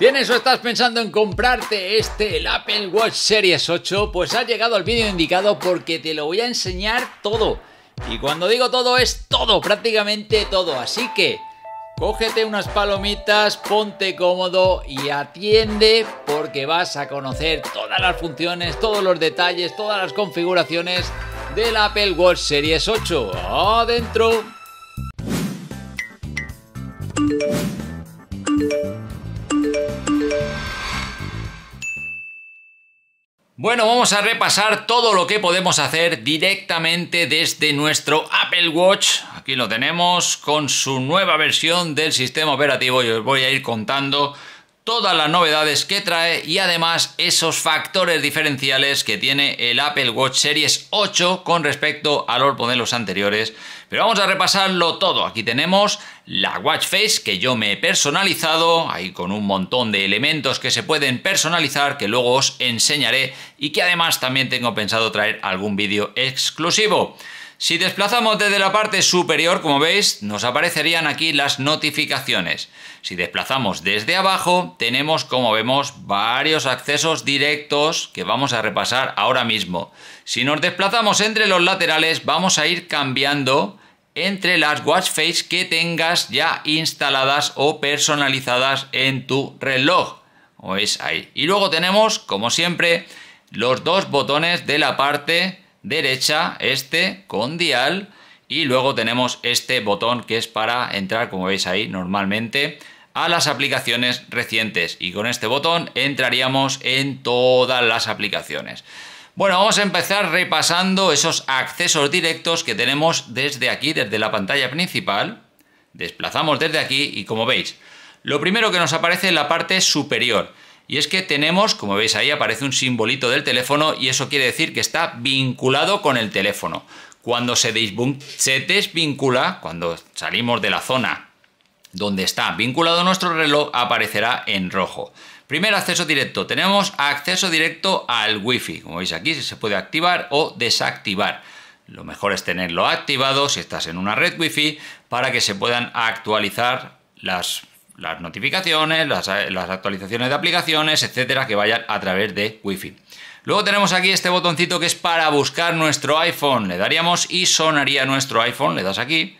¿Tienes o estás pensando en comprarte este, el Apple Watch Series 8? Pues ha llegado al vídeo indicado porque te lo voy a enseñar todo. Y cuando digo todo es todo, prácticamente todo. Así que cógete unas palomitas, ponte cómodo y atiende porque vas a conocer todas las funciones, todos los detalles, todas las configuraciones del Apple Watch Series 8. ¡Adentro! Bueno, vamos a repasar todo lo que podemos hacer directamente desde nuestro Apple Watch. Aquí lo tenemos con su nueva versión del sistema operativo y os voy a ir contando todas las novedades que trae y además esos factores diferenciales que tiene el Apple Watch Series 8 con respecto a los modelos anteriores. Pero vamos a repasarlo todo. Aquí tenemos la Watch Face que yo me he personalizado, ahí con un montón de elementos que se pueden personalizar que luego os enseñaré y que además también tengo pensado traer algún vídeo exclusivo. Si desplazamos desde la parte superior, como veis, nos aparecerían aquí las notificaciones. Si desplazamos desde abajo, tenemos, como vemos, varios accesos directos que vamos a repasar ahora mismo. Si nos desplazamos entre los laterales, vamos a ir cambiando entre las watch face que tengas ya instaladas o personalizadas en tu reloj. Como veis ahí. Y luego tenemos, como siempre, los dos botones de la parte derecha, este con dial y luego tenemos este botón que es para entrar, como veis ahí normalmente, a las aplicaciones recientes y con este botón entraríamos en todas las aplicaciones. Bueno, vamos a empezar repasando esos accesos directos que tenemos desde aquí, desde la pantalla principal. Desplazamos desde aquí y como veis, lo primero que nos aparece en la parte superior y es que tenemos, como veis ahí, aparece un simbolito del teléfono y eso quiere decir que está vinculado con el teléfono. Cuando se, desvincula, cuando salimos de la zona donde está vinculado nuestro reloj, aparecerá en rojo. Primer acceso directo. Tenemos acceso directo al Wi-Fi. Como veis aquí, se puede activar o desactivar. Lo mejor es tenerlo activado si estás en una red wifi para que se puedan actualizar las las notificaciones, las, actualizaciones de aplicaciones, etcétera, que vayan a través de Wi-Fi. Luego tenemos aquí este botoncito que es para buscar nuestro iPhone. Le daríamos y sonaría nuestro iPhone. Le das aquí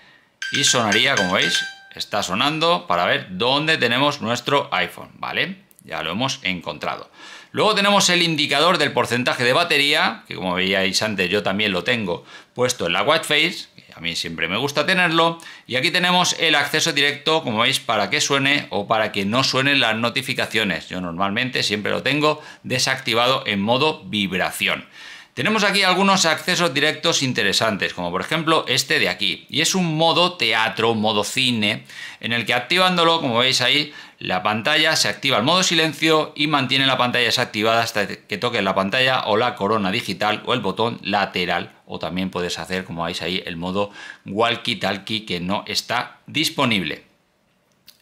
y sonaría, como veis, está sonando para ver dónde tenemos nuestro iPhone, ¿vale? Ya lo hemos encontrado. Luego tenemos el indicador del porcentaje de batería, que como veíais antes yo también lo tengo puesto en la whiteface, a mí siempre me gusta tenerlo. Y aquí tenemos el acceso directo, como veis, para que suene o para que no suenen las notificaciones. Yo normalmente siempre lo tengo desactivado en modo vibración. Tenemos aquí algunos accesos directos interesantes, como por ejemplo este de aquí. Y es un modo teatro, modo cine, en el que activándolo, como veis ahí, la pantalla, se activa el modo silencio y mantiene la pantalla desactivada hasta que toque la pantalla o la corona digital o el botón lateral o también puedes hacer como veis ahí el modo walkie-talkie que no está disponible.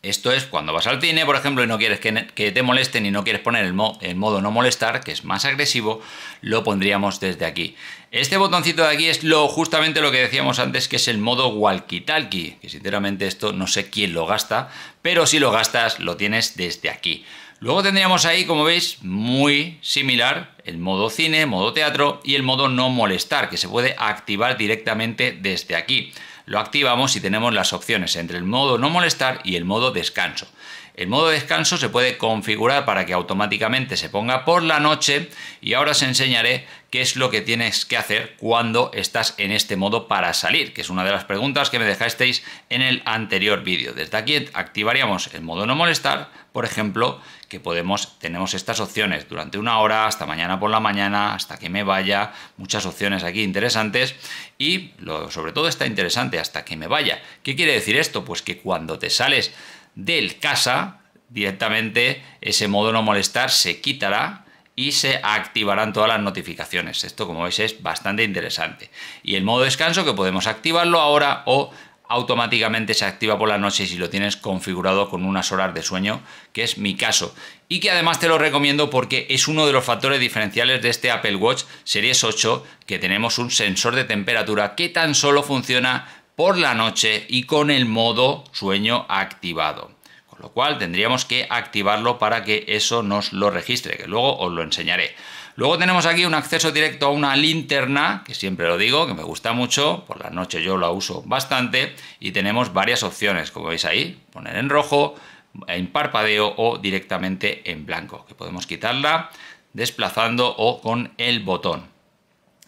Esto es cuando vas al cine, por ejemplo, y no quieres que, te molesten y no quieres poner el, el modo no molestar, que es más agresivo, lo pondríamos desde aquí. Este botoncito de aquí es lo, justamente lo que decíamos antes, que es el modo walkie-talkie, que sinceramente esto no sé quién lo gasta, pero si lo gastas lo tienes desde aquí. Luego tendríamos ahí, como veis, muy similar el modo cine, modo teatro y el modo no molestar, que se puede activar directamente desde aquí lo activamos y tenemos las opciones entre el modo no molestar y el modo descanso. El modo descanso se puede configurar para que automáticamente se ponga por la noche y ahora os enseñaré qué es lo que tienes que hacer cuando estás en este modo para salir, que es una de las preguntas que me dejasteis en el anterior vídeo. Desde aquí activaríamos el modo no molestar, por ejemplo, que podemos, tenemos estas opciones durante una hora, hasta mañana por la mañana, hasta que me vaya, muchas opciones aquí interesantes y lo, sobre todo está interesante hasta que me vaya. ¿Qué quiere decir esto? Pues que cuando te sales del casa, directamente ese modo no molestar se quitará y se activarán todas las notificaciones. Esto, como veis, es bastante interesante. Y el modo descanso que podemos activarlo ahora o automáticamente se activa por la noche si lo tienes configurado con unas horas de sueño, que es mi caso. Y que además te lo recomiendo porque es uno de los factores diferenciales de este Apple Watch Series 8, que tenemos un sensor de temperatura que tan solo funciona por la noche y con el modo sueño activado. Con lo cual tendríamos que activarlo para que eso nos lo registre, que luego os lo enseñaré. Luego tenemos aquí un acceso directo a una linterna, que siempre lo digo, que me gusta mucho, por la noche yo la uso bastante, y tenemos varias opciones, como veis ahí, poner en rojo, en parpadeo o directamente en blanco, que podemos quitarla desplazando o con el botón.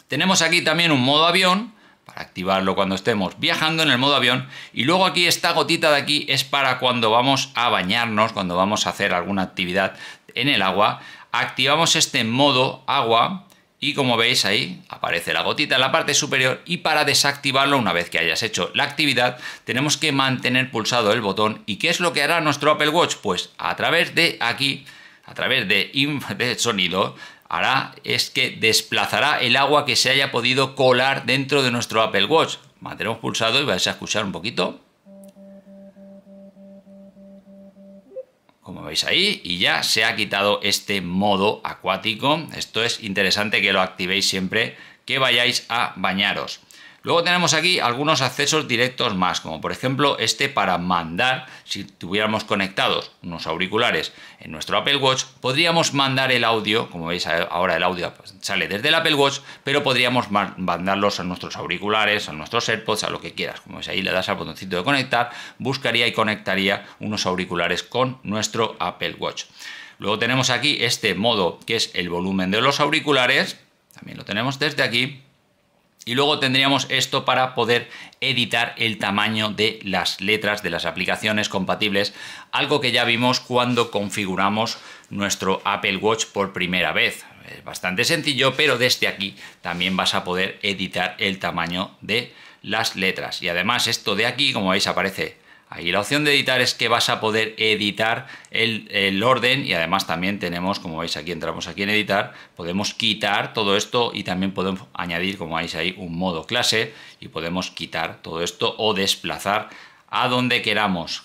Tenemos aquí también un modo avión, para activarlo cuando estemos viajando en el modo avión y luego aquí esta gotita de aquí es para cuando vamos a bañarnos, cuando vamos a hacer alguna actividad en el agua, activamos este modo agua y como veis ahí aparece la gotita en la parte superior y para desactivarlo una vez que hayas hecho la actividad tenemos que mantener pulsado el botón y ¿qué es lo que hará nuestro Apple Watch? Pues a través de aquí, a través de, sonido hará es que desplazará el agua que se haya podido colar dentro de nuestro Apple Watch. Mantenemos pulsado y vais a escuchar un poquito. como veis ahí, y ya se ha quitado este modo acuático. Esto es interesante que lo activéis siempre que vayáis a bañaros. Luego tenemos aquí algunos accesos directos más, como por ejemplo este para mandar, si tuviéramos conectados unos auriculares en nuestro Apple Watch, podríamos mandar el audio, como veis ahora el audio pues, sale desde el Apple Watch, pero podríamos mandarlos a nuestros auriculares, a nuestros AirPods, a lo que quieras. Como veis ahí le das al botoncito de conectar, buscaría y conectaría unos auriculares con nuestro Apple Watch. Luego tenemos aquí este modo que es el volumen de los auriculares, también lo tenemos desde aquí y luego tendríamos esto para poder editar el tamaño de las letras de las aplicaciones compatibles, algo que ya vimos cuando configuramos nuestro Apple Watch por primera vez. Es bastante sencillo, pero desde aquí también vas a poder editar el tamaño de las letras. Y además esto de aquí, como veis, aparece Ahí la opción de editar es que vas a poder editar el, orden y además también tenemos, como veis aquí, entramos aquí en editar, podemos quitar todo esto y también podemos añadir, como veis ahí, un modo clase y podemos quitar todo esto o desplazar a donde queramos.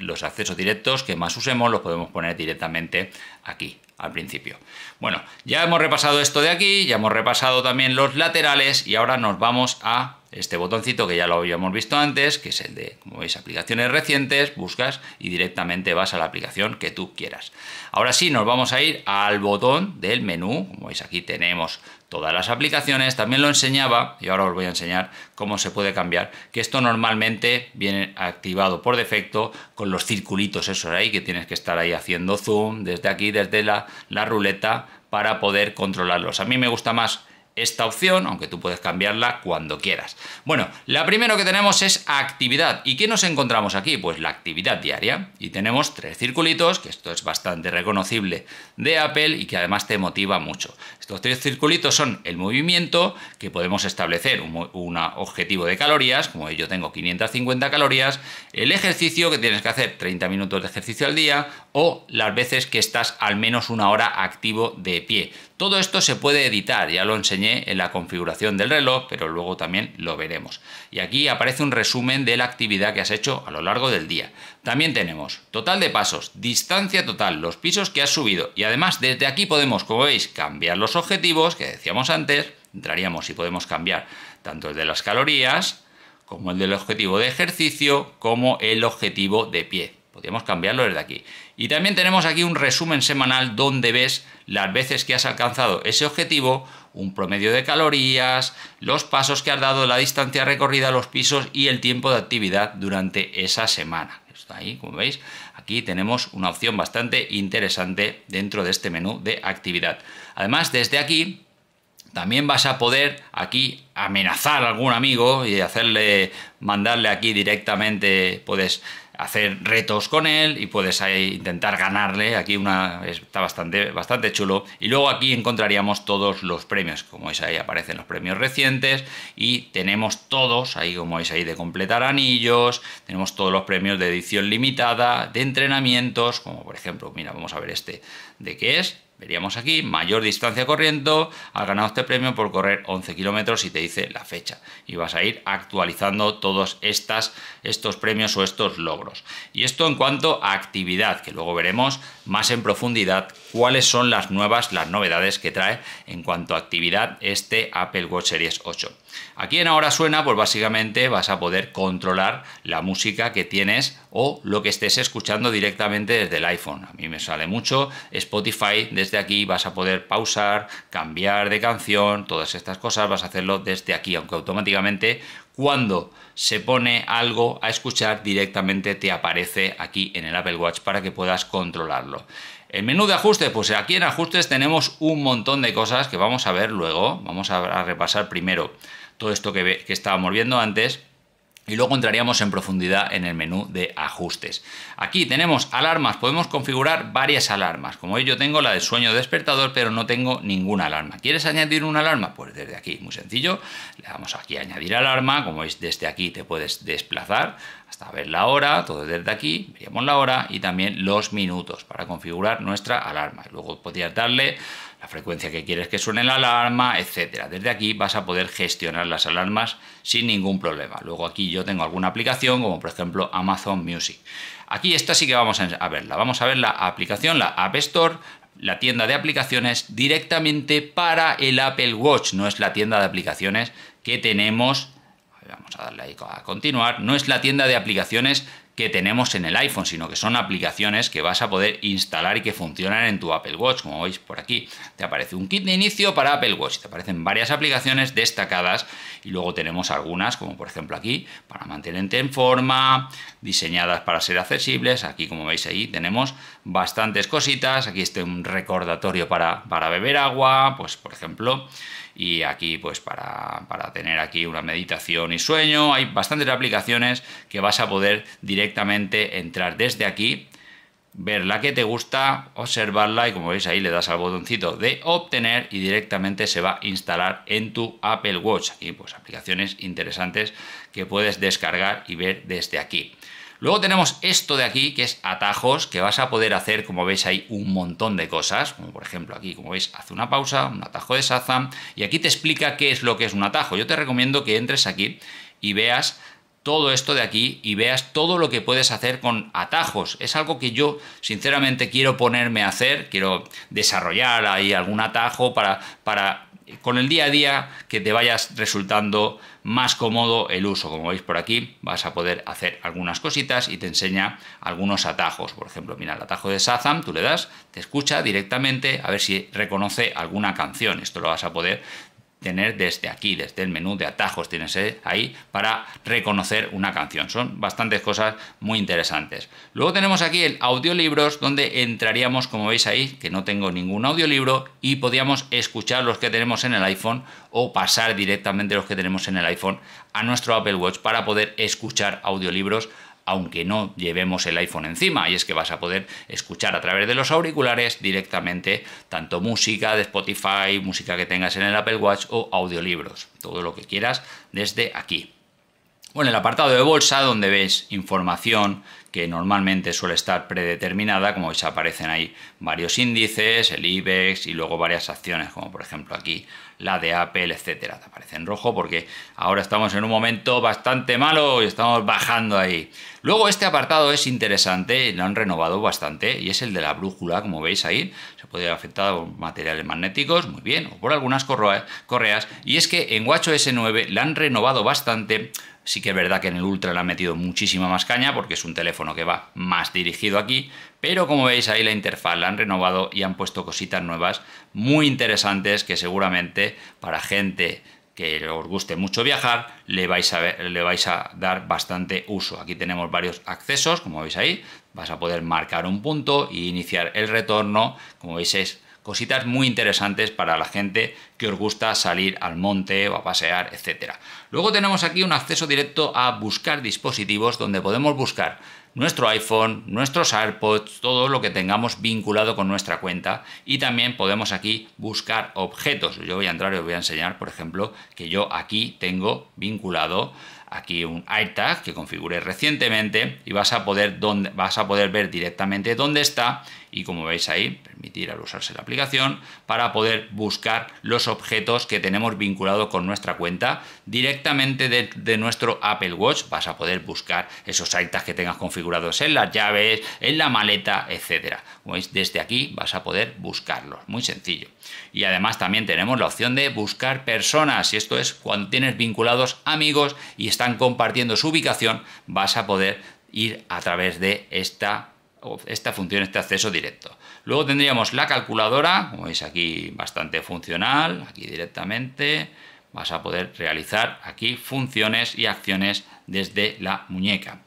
los accesos directos que más usemos los podemos poner directamente aquí al principio. Bueno, ya hemos repasado esto de aquí, ya hemos repasado también los laterales y ahora nos vamos a este botoncito que ya lo habíamos visto antes, que es el de, como veis, aplicaciones recientes, buscas y directamente vas a la aplicación que tú quieras. Ahora sí, nos vamos a ir al botón del menú, como veis aquí tenemos todas las aplicaciones, también lo enseñaba y ahora os voy a enseñar cómo se puede cambiar, que esto normalmente viene activado por defecto con los circulitos esos ahí que tienes que estar ahí haciendo zoom desde aquí, desde la, la ruleta para poder controlarlos. A mí me gusta más esta opción, aunque tú puedes cambiarla cuando quieras. Bueno, la primero que tenemos es actividad. ¿Y qué nos encontramos aquí? Pues la actividad diaria. Y tenemos tres circulitos, que esto es bastante reconocible de Apple y que además te motiva mucho. Los tres circulitos son el movimiento, que podemos establecer un objetivo de calorías, como yo tengo 550 calorías, el ejercicio, que tienes que hacer 30 minutos de ejercicio al día, o las veces que estás al menos una hora activo de pie. Todo esto se puede editar, ya lo enseñé en la configuración del reloj, pero luego también lo veremos. Y aquí aparece un resumen de la actividad que has hecho a lo largo del día. También tenemos total de pasos, distancia total, los pisos que has subido y además desde aquí podemos, como veis, cambiar los objetivos que decíamos antes, entraríamos y podemos cambiar tanto el de las calorías como el del objetivo de ejercicio como el objetivo de pie. Podríamos cambiarlo desde aquí. Y también tenemos aquí un resumen semanal donde ves las veces que has alcanzado ese objetivo, un promedio de calorías, los pasos que has dado, la distancia recorrida, a los pisos y el tiempo de actividad durante esa semana ahí, como veis, aquí tenemos una opción bastante interesante dentro de este menú de actividad. Además, desde aquí también vas a poder aquí amenazar a algún amigo y hacerle, mandarle aquí directamente, puedes hacer retos con él y puedes intentar ganarle. Aquí una está bastante, bastante chulo. Y luego aquí encontraríamos todos los premios. Como veis ahí aparecen los premios recientes y tenemos todos, ahí como veis ahí de completar anillos, tenemos todos los premios de edición limitada, de entrenamientos, como por ejemplo, mira, vamos a ver este de qué es, Veríamos aquí, mayor distancia corriendo, has ganado este premio por correr 11 kilómetros y te dice la fecha. Y vas a ir actualizando todos estas, estos premios o estos logros. Y esto en cuanto a actividad, que luego veremos más en profundidad cuáles son las nuevas, las novedades que trae en cuanto a actividad este Apple Watch Series 8. Aquí en Ahora Suena, pues básicamente vas a poder controlar la música que tienes o lo que estés escuchando directamente desde el iPhone. A mí me sale mucho Spotify, desde aquí vas a poder pausar, cambiar de canción, todas estas cosas vas a hacerlo desde aquí, aunque automáticamente cuando se pone algo a escuchar directamente te aparece aquí en el Apple Watch para que puedas controlarlo. El menú de ajustes, pues aquí en ajustes tenemos un montón de cosas que vamos a ver luego, vamos a repasar primero todo esto que, que estábamos viendo antes y luego entraríamos en profundidad en el menú de ajustes. Aquí tenemos alarmas, podemos configurar varias alarmas. Como veis yo tengo la de sueño despertador, pero no tengo ninguna alarma. ¿Quieres añadir una alarma? Pues desde aquí, muy sencillo. Le damos aquí añadir alarma, como veis desde aquí te puedes desplazar hasta ver la hora, todo desde aquí, veríamos la hora y también los minutos para configurar nuestra alarma. Luego podrías darle la frecuencia que quieres que suene la alarma, etcétera. Desde aquí vas a poder gestionar las alarmas sin ningún problema. Luego aquí yo tengo alguna aplicación, como por ejemplo Amazon Music. Aquí esta sí que vamos a verla. Vamos a ver la aplicación, la App Store, la tienda de aplicaciones directamente para el Apple Watch. No es la tienda de aplicaciones que tenemos. Vamos a darle ahí a continuar. No es la tienda de aplicaciones que tenemos en el iPhone, sino que son aplicaciones que vas a poder instalar y que funcionan en tu Apple Watch. Como veis por aquí, te aparece un kit de inicio para Apple Watch, te aparecen varias aplicaciones destacadas y luego tenemos algunas, como por ejemplo aquí, para mantenerte en forma, diseñadas para ser accesibles. Aquí, como veis ahí, tenemos bastantes cositas. Aquí está un recordatorio para, para beber agua, pues por ejemplo y aquí pues para, tener aquí una meditación y sueño, hay bastantes aplicaciones que vas a poder directamente entrar desde aquí ver la que te gusta, observarla y como veis ahí le das al botoncito de obtener y directamente se va a instalar en tu Apple Watch. Aquí pues aplicaciones interesantes que puedes descargar y ver desde aquí. Luego tenemos esto de aquí, que es atajos, que vas a poder hacer, como veis, hay un montón de cosas, como por ejemplo aquí, como veis, hace una pausa, un atajo de sazam, y aquí te explica qué es lo que es un atajo. Yo te recomiendo que entres aquí y veas todo esto de aquí y veas todo lo que puedes hacer con atajos. Es algo que yo sinceramente quiero ponerme a hacer, quiero desarrollar ahí algún atajo para, para con el día a día que te vayas resultando más cómodo el uso. Como veis por aquí, vas a poder hacer algunas cositas y te enseña algunos atajos. Por ejemplo, mira el atajo de Sazam, tú le das, te escucha directamente a ver si reconoce alguna canción. Esto lo vas a poder tener desde aquí, desde el menú de atajos, tienes eh, ahí para reconocer una canción. Son bastantes cosas muy interesantes. Luego tenemos aquí el audiolibros, donde entraríamos, como veis ahí, que no tengo ningún audiolibro y podíamos escuchar los que tenemos en el iPhone o pasar directamente los que tenemos en el iPhone a nuestro Apple Watch para poder escuchar audiolibros aunque no llevemos el iPhone encima, y es que vas a poder escuchar a través de los auriculares directamente tanto música de Spotify, música que tengas en el Apple Watch o audiolibros, todo lo que quieras desde aquí. Bueno, el apartado de bolsa, donde veis información que normalmente suele estar predeterminada, como veis aparecen ahí varios índices, el IBEX y luego varias acciones, como por ejemplo aquí la de Apple, etcétera. Te aparece en rojo porque ahora estamos en un momento bastante malo y estamos bajando ahí. Luego este apartado es interesante, lo han renovado bastante y es el de la brújula, como veis ahí. Se puede afectar afectado por materiales magnéticos, muy bien, o por algunas correas. Y es que en WatchOS 9 la han renovado bastante Sí que es verdad que en el Ultra le han metido muchísima más caña porque es un teléfono que va más dirigido aquí, pero como veis ahí la interfaz la han renovado y han puesto cositas nuevas muy interesantes que seguramente para gente que os guste mucho viajar, le vais, a dar bastante uso. Aquí tenemos varios accesos, como veis ahí, vas a poder marcar un punto e iniciar el retorno, como veis es cositas muy interesantes para la gente que os gusta salir al monte o a pasear, etc. Luego tenemos aquí un acceso directo a buscar dispositivos donde podemos buscar nuestro iPhone, nuestros AirPods, todo lo que tengamos vinculado con nuestra cuenta y también podemos aquí buscar objetos. Yo voy a entrar y os voy a enseñar, por ejemplo, que yo aquí tengo vinculado aquí un AirTag que configuré recientemente y vas a poder, donde, vas a poder ver directamente dónde está y como veis ahí, permitir al usarse la aplicación para poder buscar los objetos que tenemos vinculados con nuestra cuenta directamente de, nuestro Apple Watch. Vas a poder buscar esos items que tengas configurados en las llaves, en la maleta, etcétera. Como veis, desde aquí vas a poder buscarlos. Muy sencillo. Y además también tenemos la opción de buscar personas. Y esto es cuando tienes vinculados amigos y están compartiendo su ubicación, vas a poder ir a través de esta esta función, este acceso directo. Luego tendríamos la calculadora, como veis aquí bastante funcional, aquí directamente vas a poder realizar aquí funciones y acciones desde la muñeca.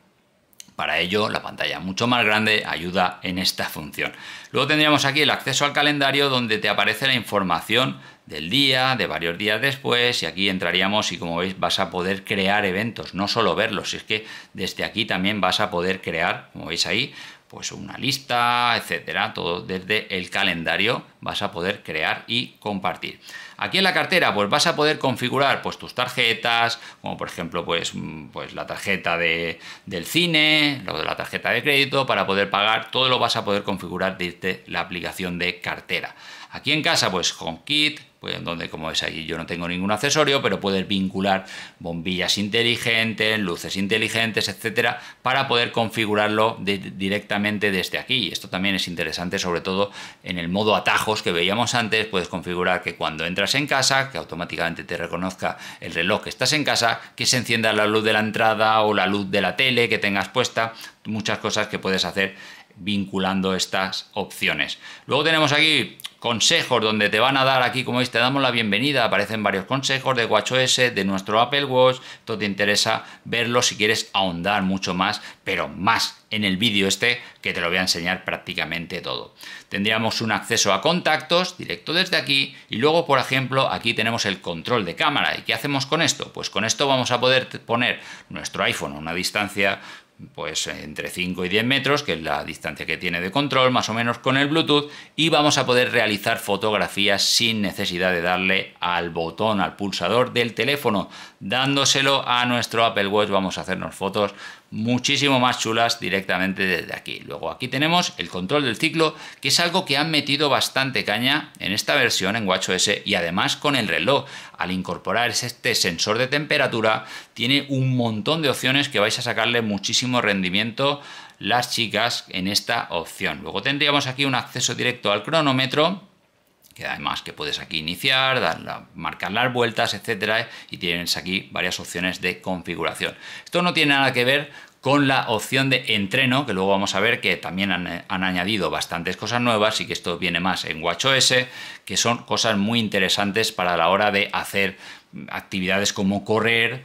Para ello, la pantalla mucho más grande ayuda en esta función. Luego tendríamos aquí el acceso al calendario donde te aparece la información del día, de varios días después, y aquí entraríamos y como veis vas a poder crear eventos, no solo verlos, si es que desde aquí también vas a poder crear, como veis ahí, pues una lista, etcétera, todo desde el calendario vas a poder crear y compartir. Aquí en la cartera pues, vas a poder configurar pues tus tarjetas, como por ejemplo pues, mm, pues la tarjeta de, del cine, lo de la tarjeta de crédito, para poder pagar, todo lo vas a poder configurar desde la aplicación de cartera. Aquí en casa, pues kit pues, donde como es aquí yo no tengo ningún accesorio, pero puedes vincular bombillas inteligentes, luces inteligentes, etcétera, para poder configurarlo directamente desde aquí. Esto también es interesante, sobre todo en el modo atajos que veíamos antes, puedes configurar que cuando entras en casa, que automáticamente te reconozca el reloj que estás en casa, que se encienda la luz de la entrada o la luz de la tele que tengas puesta, muchas cosas que puedes hacer vinculando estas opciones. Luego tenemos aquí consejos donde te van a dar aquí, como veis, te damos la bienvenida, aparecen varios consejos de WatchOS, de nuestro Apple Watch, esto te interesa verlo si quieres ahondar mucho más, pero más en el vídeo este que te lo voy a enseñar prácticamente todo. Tendríamos un acceso a contactos directo desde aquí y luego, por ejemplo, aquí tenemos el control de cámara. ¿Y qué hacemos con esto? Pues con esto vamos a poder poner nuestro iPhone a una distancia pues entre 5 y 10 metros, que es la distancia que tiene de control, más o menos con el Bluetooth, y vamos a poder realizar fotografías sin necesidad de darle al botón, al pulsador del teléfono. Dándoselo a nuestro Apple Watch vamos a hacernos fotos muchísimo más chulas directamente desde aquí. Luego aquí tenemos el control del ciclo, que es algo que han metido bastante caña en esta versión en WatchOS y además con el reloj. Al incorporar este sensor de temperatura, tiene un montón de opciones que vais a sacarle muchísimo rendimiento las chicas en esta opción. Luego tendríamos aquí un acceso directo al cronómetro, que además que puedes aquí iniciar, marcar las vueltas, etcétera, y tienes aquí varias opciones de configuración. Esto no tiene nada que ver con la opción de entreno, que luego vamos a ver que también han, han, añadido bastantes cosas nuevas y que esto viene más en WatchOS, que son cosas muy interesantes para la hora de hacer actividades como correr,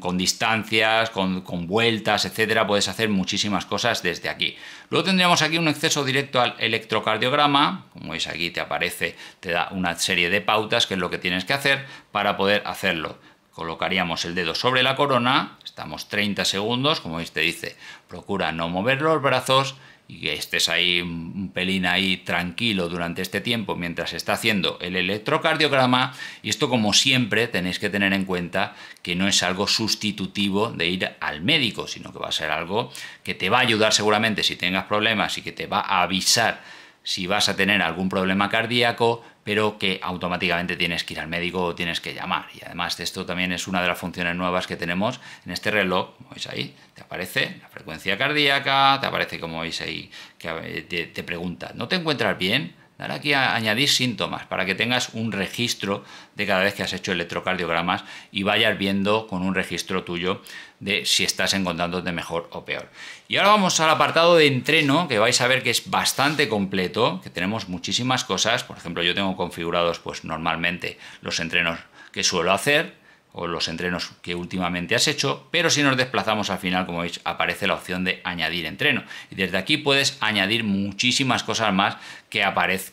con, distancias, con, con, vueltas, etcétera, puedes hacer muchísimas cosas desde aquí. Luego tendríamos aquí un acceso directo al electrocardiograma, como veis aquí te aparece, te da una serie de pautas que es lo que tienes que hacer para poder hacerlo. Colocaríamos el dedo sobre la corona, estamos 30 segundos, como veis te dice, procura no mover los brazos y estés ahí un pelín ahí tranquilo durante este tiempo mientras está haciendo el electrocardiograma y esto como siempre tenéis que tener en cuenta que no es algo sustitutivo de ir al médico, sino que va a ser algo que te va a ayudar seguramente si tengas problemas y que te va a avisar si vas a tener algún problema cardíaco, pero que automáticamente tienes que ir al médico o tienes que llamar. Y además esto también es una de las funciones nuevas que tenemos en este reloj, como veis ahí, te aparece la frecuencia cardíaca, te aparece como veis ahí, que eh, te, te pregunta, ¿no te encuentras bien? Dar aquí a añadir síntomas para que tengas un registro de cada vez que has hecho electrocardiogramas y vayas viendo con un registro tuyo de si estás encontrándote mejor o peor. Y ahora vamos al apartado de entreno, que vais a ver que es bastante completo, que tenemos muchísimas cosas. Por ejemplo, yo tengo configurados pues normalmente los entrenos que suelo hacer, o los entrenos que últimamente has hecho, pero si nos desplazamos al final, como veis, aparece la opción de añadir entreno. Y desde aquí puedes añadir muchísimas cosas más que,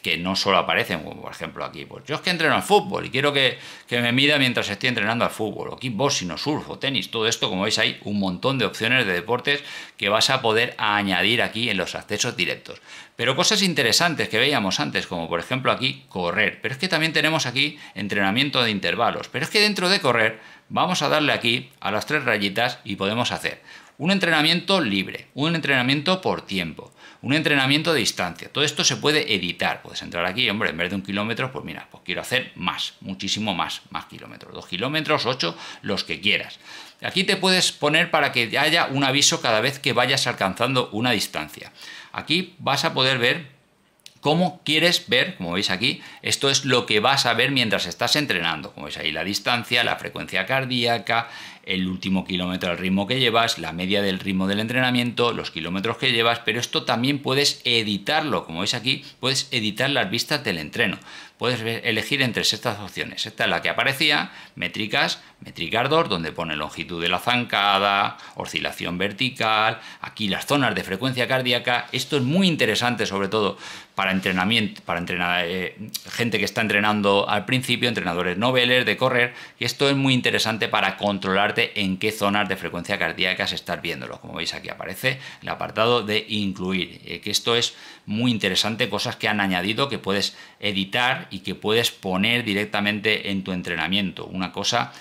que no solo aparecen, como por ejemplo aquí, pues yo es que entreno al fútbol y quiero que, que me mida mientras estoy entrenando al fútbol, o kickboxing, o surf, o tenis, todo esto, como veis, hay un montón de opciones de deportes que vas a poder añadir aquí en los accesos directos. Pero cosas interesantes que veíamos antes, como por ejemplo aquí correr. Pero es que también tenemos aquí entrenamiento de intervalos. Pero es que dentro de correr vamos a darle aquí a las tres rayitas y podemos hacer un entrenamiento libre, un entrenamiento por tiempo, un entrenamiento de distancia. Todo esto se puede editar. Puedes entrar aquí, hombre, en vez de un kilómetro, pues mira, pues quiero hacer más, muchísimo más, más kilómetros, dos kilómetros, ocho, los que quieras. Aquí te puedes poner para que haya un aviso cada vez que vayas alcanzando una distancia. Aquí vas a poder ver cómo quieres ver, como veis aquí, esto es lo que vas a ver mientras estás entrenando, como veis ahí la distancia, la frecuencia cardíaca, el último kilómetro al ritmo que llevas, la media del ritmo del entrenamiento, los kilómetros que llevas, pero esto también puedes editarlo, como veis aquí, puedes editar las vistas del entreno puedes elegir entre estas opciones. Esta es la que aparecía, métricas, métricas 2, donde pone longitud de la zancada, oscilación vertical, aquí las zonas de frecuencia cardíaca. Esto es muy interesante, sobre todo para entrenamiento, para entrenar, eh, gente que está entrenando al principio, entrenadores noveles de correr, y esto es muy interesante para controlarte en qué zonas de frecuencia cardíaca estás viéndolo. Como veis aquí aparece el apartado de incluir, eh, que esto es muy interesante, cosas que han añadido que puedes editar y que puedes poner directamente en tu entrenamiento. Una cosa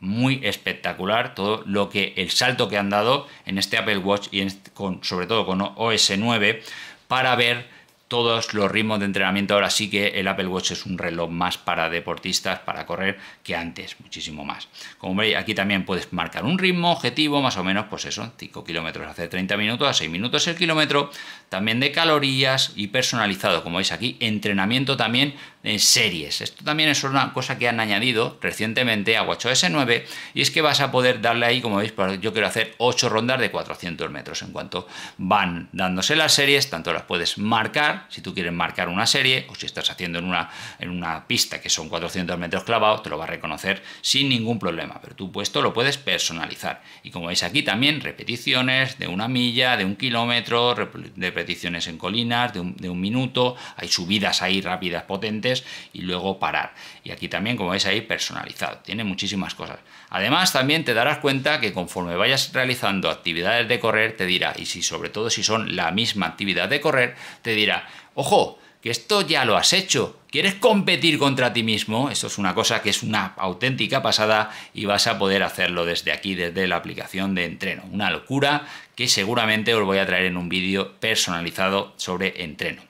muy espectacular todo lo que el salto que han dado en este Apple Watch y este, sobre todo con OS 9 para ver todos los ritmos de entrenamiento. Ahora sí que el Apple Watch es un reloj más para deportistas, para correr, que antes, muchísimo más. Como veis, aquí también puedes marcar un ritmo objetivo, más o menos, pues eso, 5 kilómetros hace 30 minutos, a 6 minutos el kilómetro, también de calorías y personalizado. Como veis aquí, entrenamiento también en series. Esto también es una cosa que han añadido recientemente a WatchOS 9 y es que vas a poder darle ahí, como veis, yo quiero hacer 8 rondas de 400 metros. En cuanto van dándose las series, tanto las puedes marcar, si tú quieres marcar una serie o si estás haciendo en una, en una pista que son 400 metros clavados, te lo va a reconocer sin ningún problema, pero tú puesto lo puedes personalizar. Y como veis aquí también, repeticiones de una milla, de un kilómetro, repeticiones en colinas, de un minuto, hay subidas ahí rápidas, potentes, y luego parar. Y aquí también, como veis ahí, personalizado. Tiene muchísimas cosas. Además, también te darás cuenta que conforme vayas realizando actividades de correr, te dirá, y si sobre todo si son la misma actividad de correr, te dirá, ojo, que esto ya lo has hecho. ¿Quieres competir contra ti mismo? Esto es una cosa que es una auténtica pasada y vas a poder hacerlo desde aquí, desde la aplicación de entreno. Una locura que seguramente os voy a traer en un vídeo personalizado sobre entreno.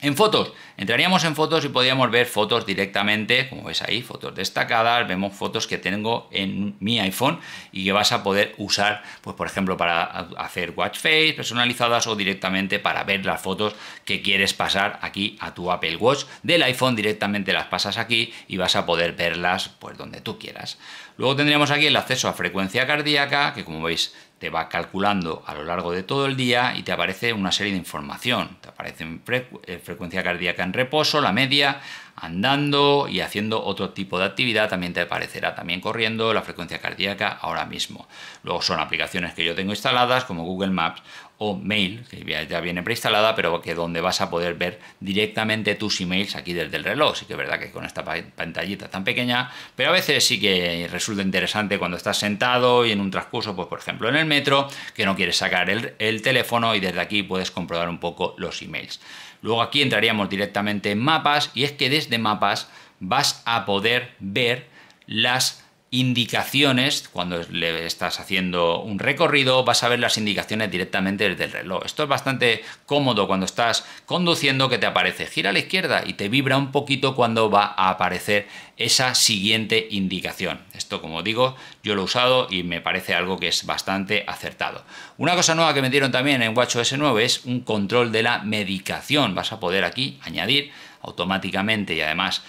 En fotos, Entraríamos en fotos y podríamos ver fotos directamente, como ves ahí, fotos destacadas, vemos fotos que tengo en mi iPhone y que vas a poder usar, pues por ejemplo, para hacer watch face personalizadas o directamente para ver las fotos que quieres pasar aquí a tu Apple Watch del iPhone, directamente las pasas aquí y vas a poder verlas pues donde tú quieras. Luego tendríamos aquí el acceso a frecuencia cardíaca, que como veis te va calculando a lo largo de todo el día y te aparece una serie de información. Te aparece eh, frecuencia cardíaca reposo, la media, andando y haciendo otro tipo de actividad, también te aparecerá también corriendo la frecuencia cardíaca ahora mismo. Luego son aplicaciones que yo tengo instaladas como Google Maps o Mail, que ya viene preinstalada, pero que donde vas a poder ver directamente tus emails aquí desde el reloj. Sí que es verdad que con esta pantallita tan pequeña, pero a veces sí que resulta interesante cuando estás sentado y en un transcurso, pues por ejemplo en el metro, que no quieres sacar el, el teléfono y desde aquí puedes comprobar un poco los emails. Luego aquí entraríamos directamente en mapas y es que desde mapas vas a poder ver las indicaciones, cuando le estás haciendo un recorrido, vas a ver las indicaciones directamente desde el reloj. Esto es bastante cómodo cuando estás conduciendo que te aparece gira a la izquierda y te vibra un poquito cuando va a aparecer esa siguiente indicación. Esto, como digo, yo lo he usado y me parece algo que es bastante acertado. Una cosa nueva que me dieron también en WatchOS 9 es un control de la medicación. Vas a poder aquí añadir automáticamente y además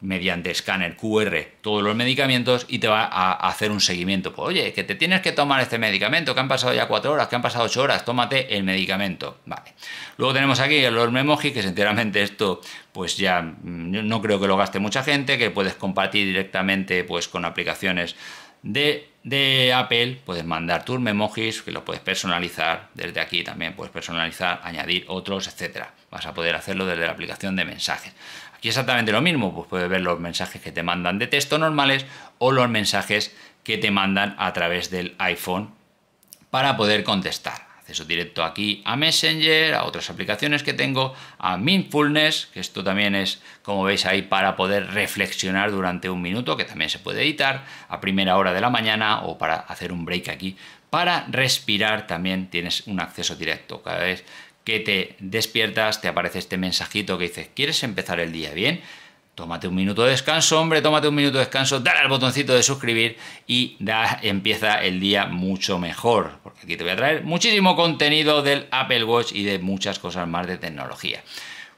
mediante escáner QR todos los medicamentos y te va a hacer un seguimiento. Pues oye, que te tienes que tomar este medicamento, que han pasado ya cuatro horas, que han pasado ocho horas, tómate el medicamento. Vale. Luego tenemos aquí los Memojis que sinceramente esto pues ya mm, no creo que lo gaste mucha gente, que puedes compartir directamente pues con aplicaciones de, de, Apple, puedes mandar tus memojis, que los puedes personalizar desde aquí también, puedes personalizar, añadir otros, etcétera. Vas a poder hacerlo desde la aplicación de mensajes y exactamente lo mismo, pues puedes ver los mensajes que te mandan de texto normales o los mensajes que te mandan a través del iPhone para poder contestar. Acceso directo aquí a Messenger, a otras aplicaciones que tengo, a Mindfulness, que esto también es, como veis ahí, para poder reflexionar durante un minuto, que también se puede editar a primera hora de la mañana o para hacer un break aquí. Para respirar también tienes un acceso directo. Cada vez que te despiertas, te aparece este mensajito que dices, ¿quieres empezar el día bien? Tómate un minuto de descanso, hombre, tómate un minuto de descanso, dale al botoncito de suscribir y da, empieza el día mucho mejor, porque aquí te voy a traer muchísimo contenido del Apple Watch y de muchas cosas más de tecnología.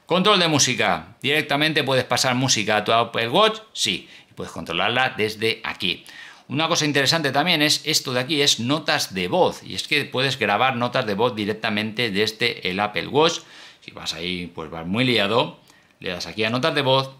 Control de música. Directamente puedes pasar música a tu Apple Watch, sí, y puedes controlarla desde aquí. Una cosa interesante también es esto de aquí, es notas de voz. Y es que puedes grabar notas de voz directamente desde el Apple Watch. Si vas ahí, pues vas muy liado, le das aquí a notas de voz,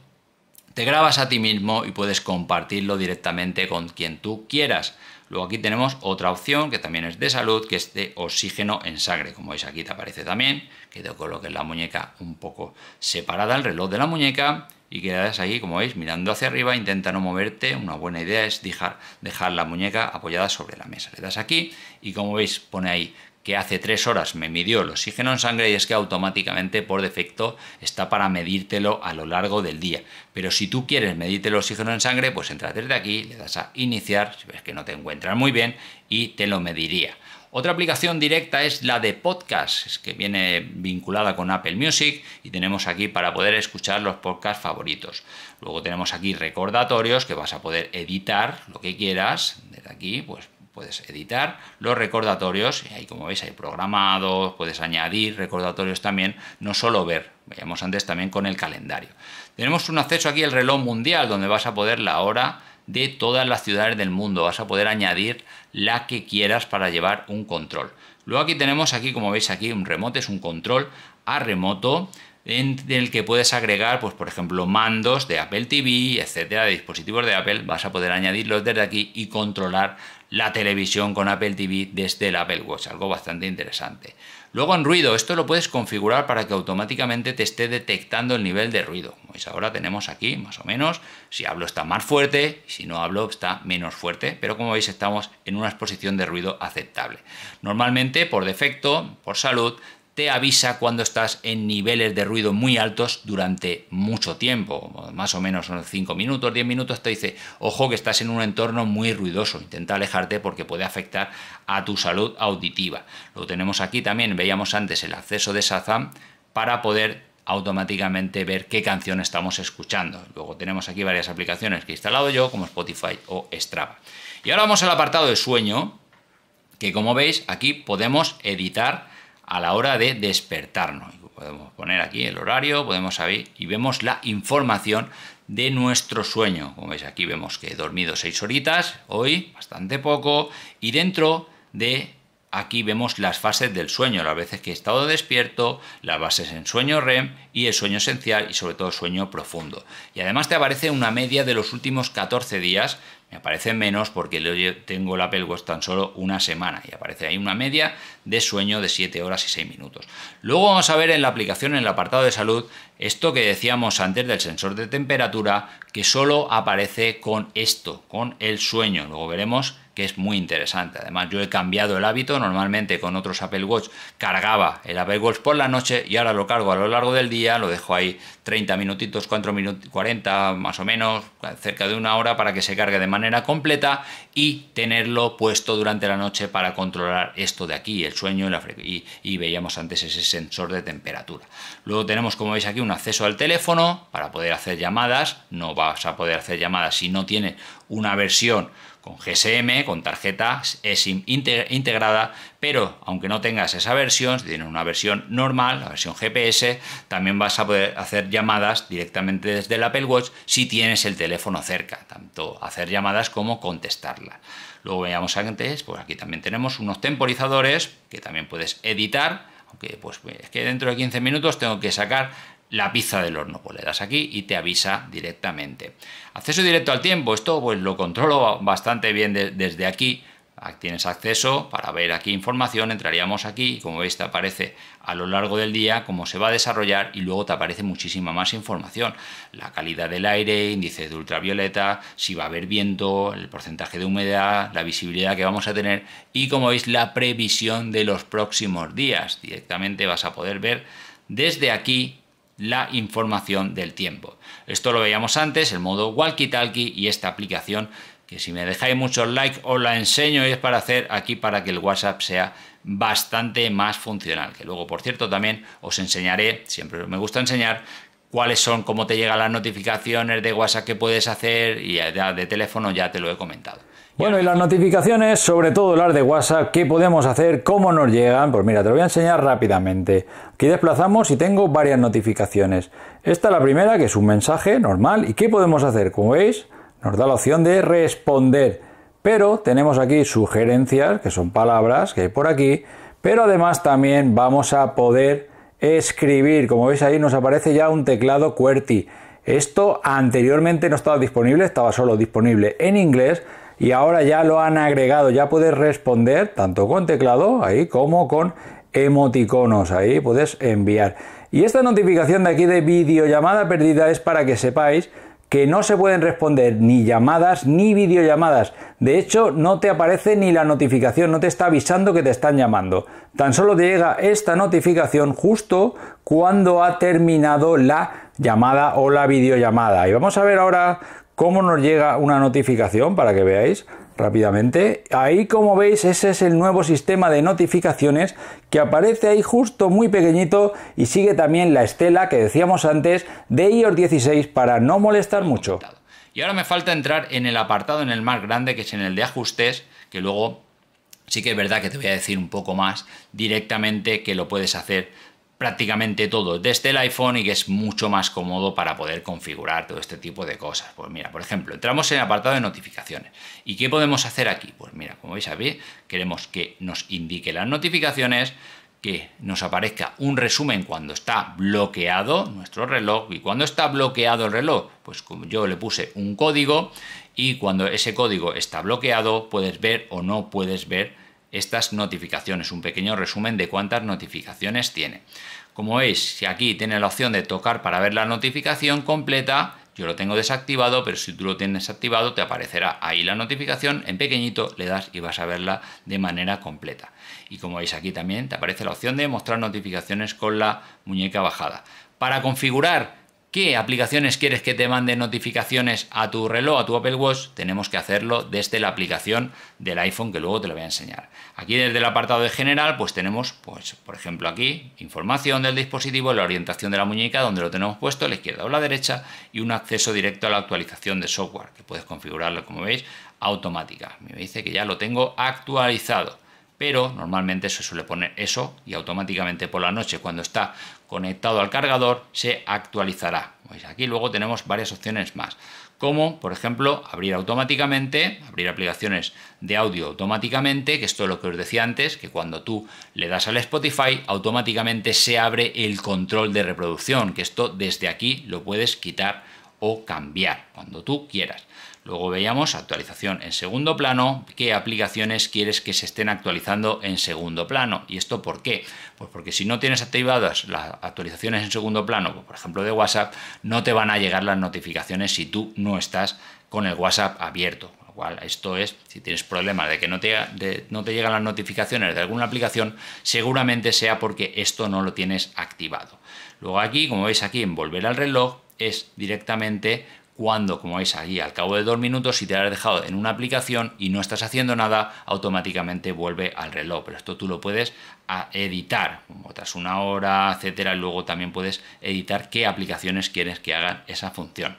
te grabas a ti mismo y puedes compartirlo directamente con quien tú quieras. Luego aquí tenemos otra opción que también es de salud, que es de oxígeno en sangre. Como veis aquí te aparece también, que te coloques la muñeca un poco separada, el reloj de la muñeca y quedas ahí, como veis, mirando hacia arriba, intenta no moverte. Una buena idea es dejar, dejar la muñeca apoyada sobre la mesa. Le das aquí y como veis pone ahí que hace tres horas me midió el oxígeno en sangre y es que automáticamente por defecto está para medírtelo a lo largo del día. Pero si tú quieres medirte el oxígeno en sangre, pues entras desde aquí, le das a iniciar, si ves que no te encuentras muy bien, y te lo mediría. Otra aplicación directa es la de podcast, que viene vinculada con Apple Music y tenemos aquí para poder escuchar los podcasts favoritos. Luego tenemos aquí recordatorios que vas a poder editar lo que quieras. Desde aquí, pues puedes editar los recordatorios, y ahí como veis hay programados, puedes añadir recordatorios también, no solo ver, veíamos antes también con el calendario. Tenemos un acceso aquí al reloj mundial donde vas a poder la hora de todas las ciudades del mundo. Vas a poder añadir la que quieras para llevar un control. Luego aquí tenemos aquí, como veis aquí, un remote, es un control a remoto en el que puedes agregar, pues por ejemplo, mandos de Apple TV, etcétera, de dispositivos de Apple, vas a poder añadirlos desde aquí y controlar la televisión con Apple TV desde el Apple Watch, algo bastante interesante. Luego en ruido, esto lo puedes configurar para que automáticamente te esté detectando el nivel de ruido. Pues ahora tenemos aquí más o menos, si hablo está más fuerte, si no hablo está menos fuerte, pero como veis estamos en una exposición de ruido aceptable. Normalmente por defecto, por salud, avisa cuando estás en niveles de ruido muy altos durante mucho tiempo, más o menos unos 5 minutos, 10 minutos, te dice, ojo que estás en un entorno muy ruidoso, intenta alejarte porque puede afectar a tu salud auditiva. Lo tenemos aquí también, veíamos antes el acceso de Sazam para poder automáticamente ver qué canción estamos escuchando. Luego tenemos aquí varias aplicaciones que he instalado yo, como Spotify o Strava. Y ahora vamos al apartado de sueño, que como veis aquí podemos editar a la hora de despertarnos. Podemos poner aquí el horario, podemos abrir y vemos la información de nuestro sueño. Como veis aquí vemos que he dormido seis horitas, hoy bastante poco, y dentro de aquí vemos las fases del sueño, las veces que he estado despierto, las bases en sueño REM y el sueño esencial y sobre todo sueño profundo. Y además te aparece una media de los últimos 14 días me aparece menos porque tengo la Apple tan solo una semana y aparece ahí una media de sueño de 7 horas y 6 minutos. Luego vamos a ver en la aplicación, en el apartado de salud, esto que decíamos antes del sensor de temperatura, que solo aparece con esto, con el sueño. Luego veremos es muy interesante. Además, yo he cambiado el hábito, normalmente con otros Apple Watch cargaba el Apple Watch por la noche y ahora lo cargo a lo largo del día, lo dejo ahí 30 minutitos, 4 minutos, 40 más o menos, cerca de una hora para que se cargue de manera completa y tenerlo puesto durante la noche para controlar esto de aquí, el sueño y, y veíamos antes ese sensor de temperatura. Luego tenemos, como veis aquí, un acceso al teléfono para poder hacer llamadas, no vas a poder hacer llamadas si no tienes una versión con GSM, con tarjeta eSIM integrada, pero aunque no tengas esa versión, si tienes una versión normal, la versión GPS, también vas a poder hacer llamadas directamente desde el Apple Watch si tienes el teléfono cerca, tanto hacer llamadas como contestarla. Luego veíamos antes, pues aquí también tenemos unos temporizadores que también puedes editar, aunque pues es que dentro de 15 minutos tengo que sacar la pizza del horno. Pues le das aquí y te avisa directamente. Acceso directo al tiempo, esto pues lo controlo bastante bien desde aquí. Aquí tienes acceso para ver aquí información, entraríamos aquí y como veis te aparece a lo largo del día cómo se va a desarrollar y luego te aparece muchísima más información. La calidad del aire, índice de ultravioleta, si va a haber viento, el porcentaje de humedad, la visibilidad que vamos a tener y como veis la previsión de los próximos días. Directamente vas a poder ver desde aquí la información del tiempo. Esto lo veíamos antes, el modo walkie-talkie y esta aplicación que si me dejáis muchos likes os la enseño y es para hacer aquí para que el WhatsApp sea bastante más funcional. Que luego, por cierto, también os enseñaré, siempre me gusta enseñar, cuáles son, cómo te llegan las notificaciones de WhatsApp que puedes hacer y de teléfono ya te lo he comentado. Bueno, y las notificaciones, sobre todo las de WhatsApp, ¿qué podemos hacer? ¿Cómo nos llegan? Pues mira, te lo voy a enseñar rápidamente. Aquí desplazamos y tengo varias notificaciones. Esta es la primera, que es un mensaje normal. ¿Y qué podemos hacer? Como veis, nos da la opción de responder. Pero tenemos aquí sugerencias, que son palabras que hay por aquí. Pero además también vamos a poder escribir. Como veis ahí nos aparece ya un teclado QWERTY. Esto anteriormente no estaba disponible, estaba solo disponible en inglés y ahora ya lo han agregado, ya puedes responder tanto con teclado ahí como con emoticonos, ahí puedes enviar. Y esta notificación de aquí de videollamada perdida es para que sepáis que no se pueden responder ni llamadas ni videollamadas. De hecho, no te aparece ni la notificación, no te está avisando que te están llamando. Tan solo te llega esta notificación justo cuando ha terminado la llamada o la videollamada. Y vamos a ver ahora cómo nos llega una notificación para que veáis rápidamente. Ahí como veis ese es el nuevo sistema de notificaciones que aparece ahí justo muy pequeñito y sigue también la estela que decíamos antes de iOS 16 para no molestar mucho. Y ahora me falta entrar en el apartado en el más grande que es en el de ajustes que luego sí que es verdad que te voy a decir un poco más directamente que lo puedes hacer prácticamente todo desde el iPhone y que es mucho más cómodo para poder configurar todo este tipo de cosas. Pues mira, por ejemplo, entramos en el apartado de notificaciones. ¿Y qué podemos hacer aquí? Pues mira, como veis aquí, queremos que nos indique las notificaciones, que nos aparezca un resumen cuando está bloqueado nuestro reloj y cuando está bloqueado el reloj, pues como yo le puse un código y cuando ese código está bloqueado puedes ver o no puedes ver estas notificaciones, un pequeño resumen de cuántas notificaciones tiene. Como veis, si aquí tiene la opción de tocar para ver la notificación completa, yo lo tengo desactivado, pero si tú lo tienes activado te aparecerá ahí la notificación, en pequeñito le das y vas a verla de manera completa. Y como veis aquí también te aparece la opción de mostrar notificaciones con la muñeca bajada. Para configurar ¿Qué aplicaciones quieres que te manden notificaciones a tu reloj, a tu Apple Watch? Tenemos que hacerlo desde la aplicación del iPhone que luego te lo voy a enseñar. Aquí desde el apartado de general pues tenemos, pues por ejemplo aquí, información del dispositivo, la orientación de la muñeca donde lo tenemos puesto, la izquierda o la derecha y un acceso directo a la actualización de software que puedes configurarla como veis automática. Me dice que ya lo tengo actualizado pero normalmente se suele poner eso y automáticamente por la noche cuando está conectado al cargador se actualizará. Pues aquí luego tenemos varias opciones más, como por ejemplo abrir automáticamente, abrir aplicaciones de audio automáticamente, que esto es lo que os decía antes, que cuando tú le das al Spotify automáticamente se abre el control de reproducción, que esto desde aquí lo puedes quitar o cambiar cuando tú quieras. Luego veíamos actualización en segundo plano, qué aplicaciones quieres que se estén actualizando en segundo plano. ¿Y esto por qué? Pues porque si no tienes activadas las actualizaciones en segundo plano, pues, por ejemplo de WhatsApp, no te van a llegar las notificaciones si tú no estás con el WhatsApp abierto. Lo cual, esto es, si tienes problemas de que no te, no te llegan las notificaciones de alguna aplicación, seguramente sea porque esto no lo tienes activado. Luego aquí, como veis aquí en volver al reloj, es directamente cuando, como veis aquí, al cabo de dos minutos, si te has dejado en una aplicación y no estás haciendo nada, automáticamente vuelve al reloj. Pero esto tú lo puedes ah, editar, como tras una hora, etcétera. Luego también puedes editar qué aplicaciones quieres que hagan esa función.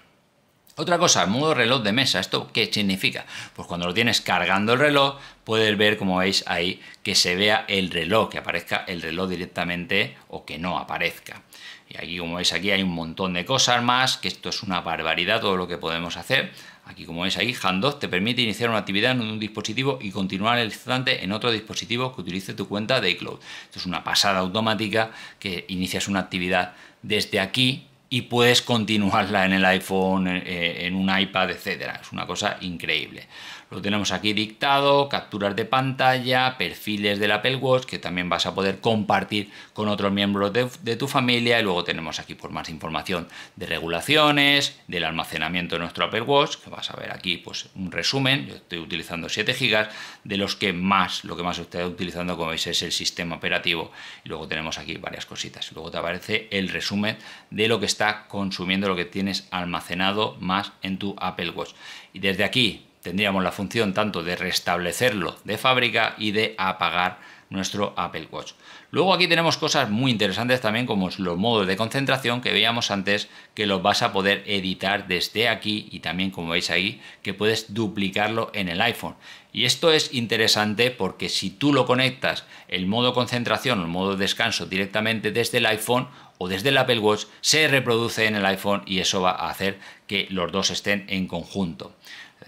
Otra cosa, modo reloj de mesa, ¿esto qué significa? Pues cuando lo tienes cargando el reloj, puedes ver, como veis ahí, que se vea el reloj, que aparezca el reloj directamente o que no aparezca. Y aquí, como veis, aquí hay un montón de cosas más, que esto es una barbaridad todo lo que podemos hacer. Aquí, como veis, aquí Handoff te permite iniciar una actividad en un dispositivo y continuar el instante en otro dispositivo que utilice tu cuenta de iCloud. Esto es una pasada automática que inicias una actividad desde aquí y puedes continuarla en el iPhone, eh, en un iPad, etcétera. Es una cosa increíble. Lo tenemos aquí dictado, capturas de pantalla, perfiles del Apple Watch que también vas a poder compartir con otros miembros de, tu familia y luego tenemos aquí por pues, más información de regulaciones, del almacenamiento de nuestro Apple Watch, que vas a ver aquí pues un resumen, yo estoy utilizando 7 GB, de los que más, lo que más estoy utilizando como veis es el sistema operativo y luego tenemos aquí varias cositas. Luego te aparece el resumen de lo que está consumiendo, lo que tienes almacenado más en tu Apple Watch. Y desde aquí tendríamos la función tanto de restablecerlo de fábrica y de apagar nuestro Apple Watch. Luego aquí tenemos cosas muy interesantes también como los modos de concentración que veíamos antes que los vas a poder editar desde aquí y también como veis ahí que puedes duplicarlo en el iPhone. Y esto es interesante porque si tú lo conectas el modo concentración o el modo descanso directamente desde el iPhone o desde el Apple Watch se reproduce en el iPhone y eso va a hacer que los dos estén en conjunto.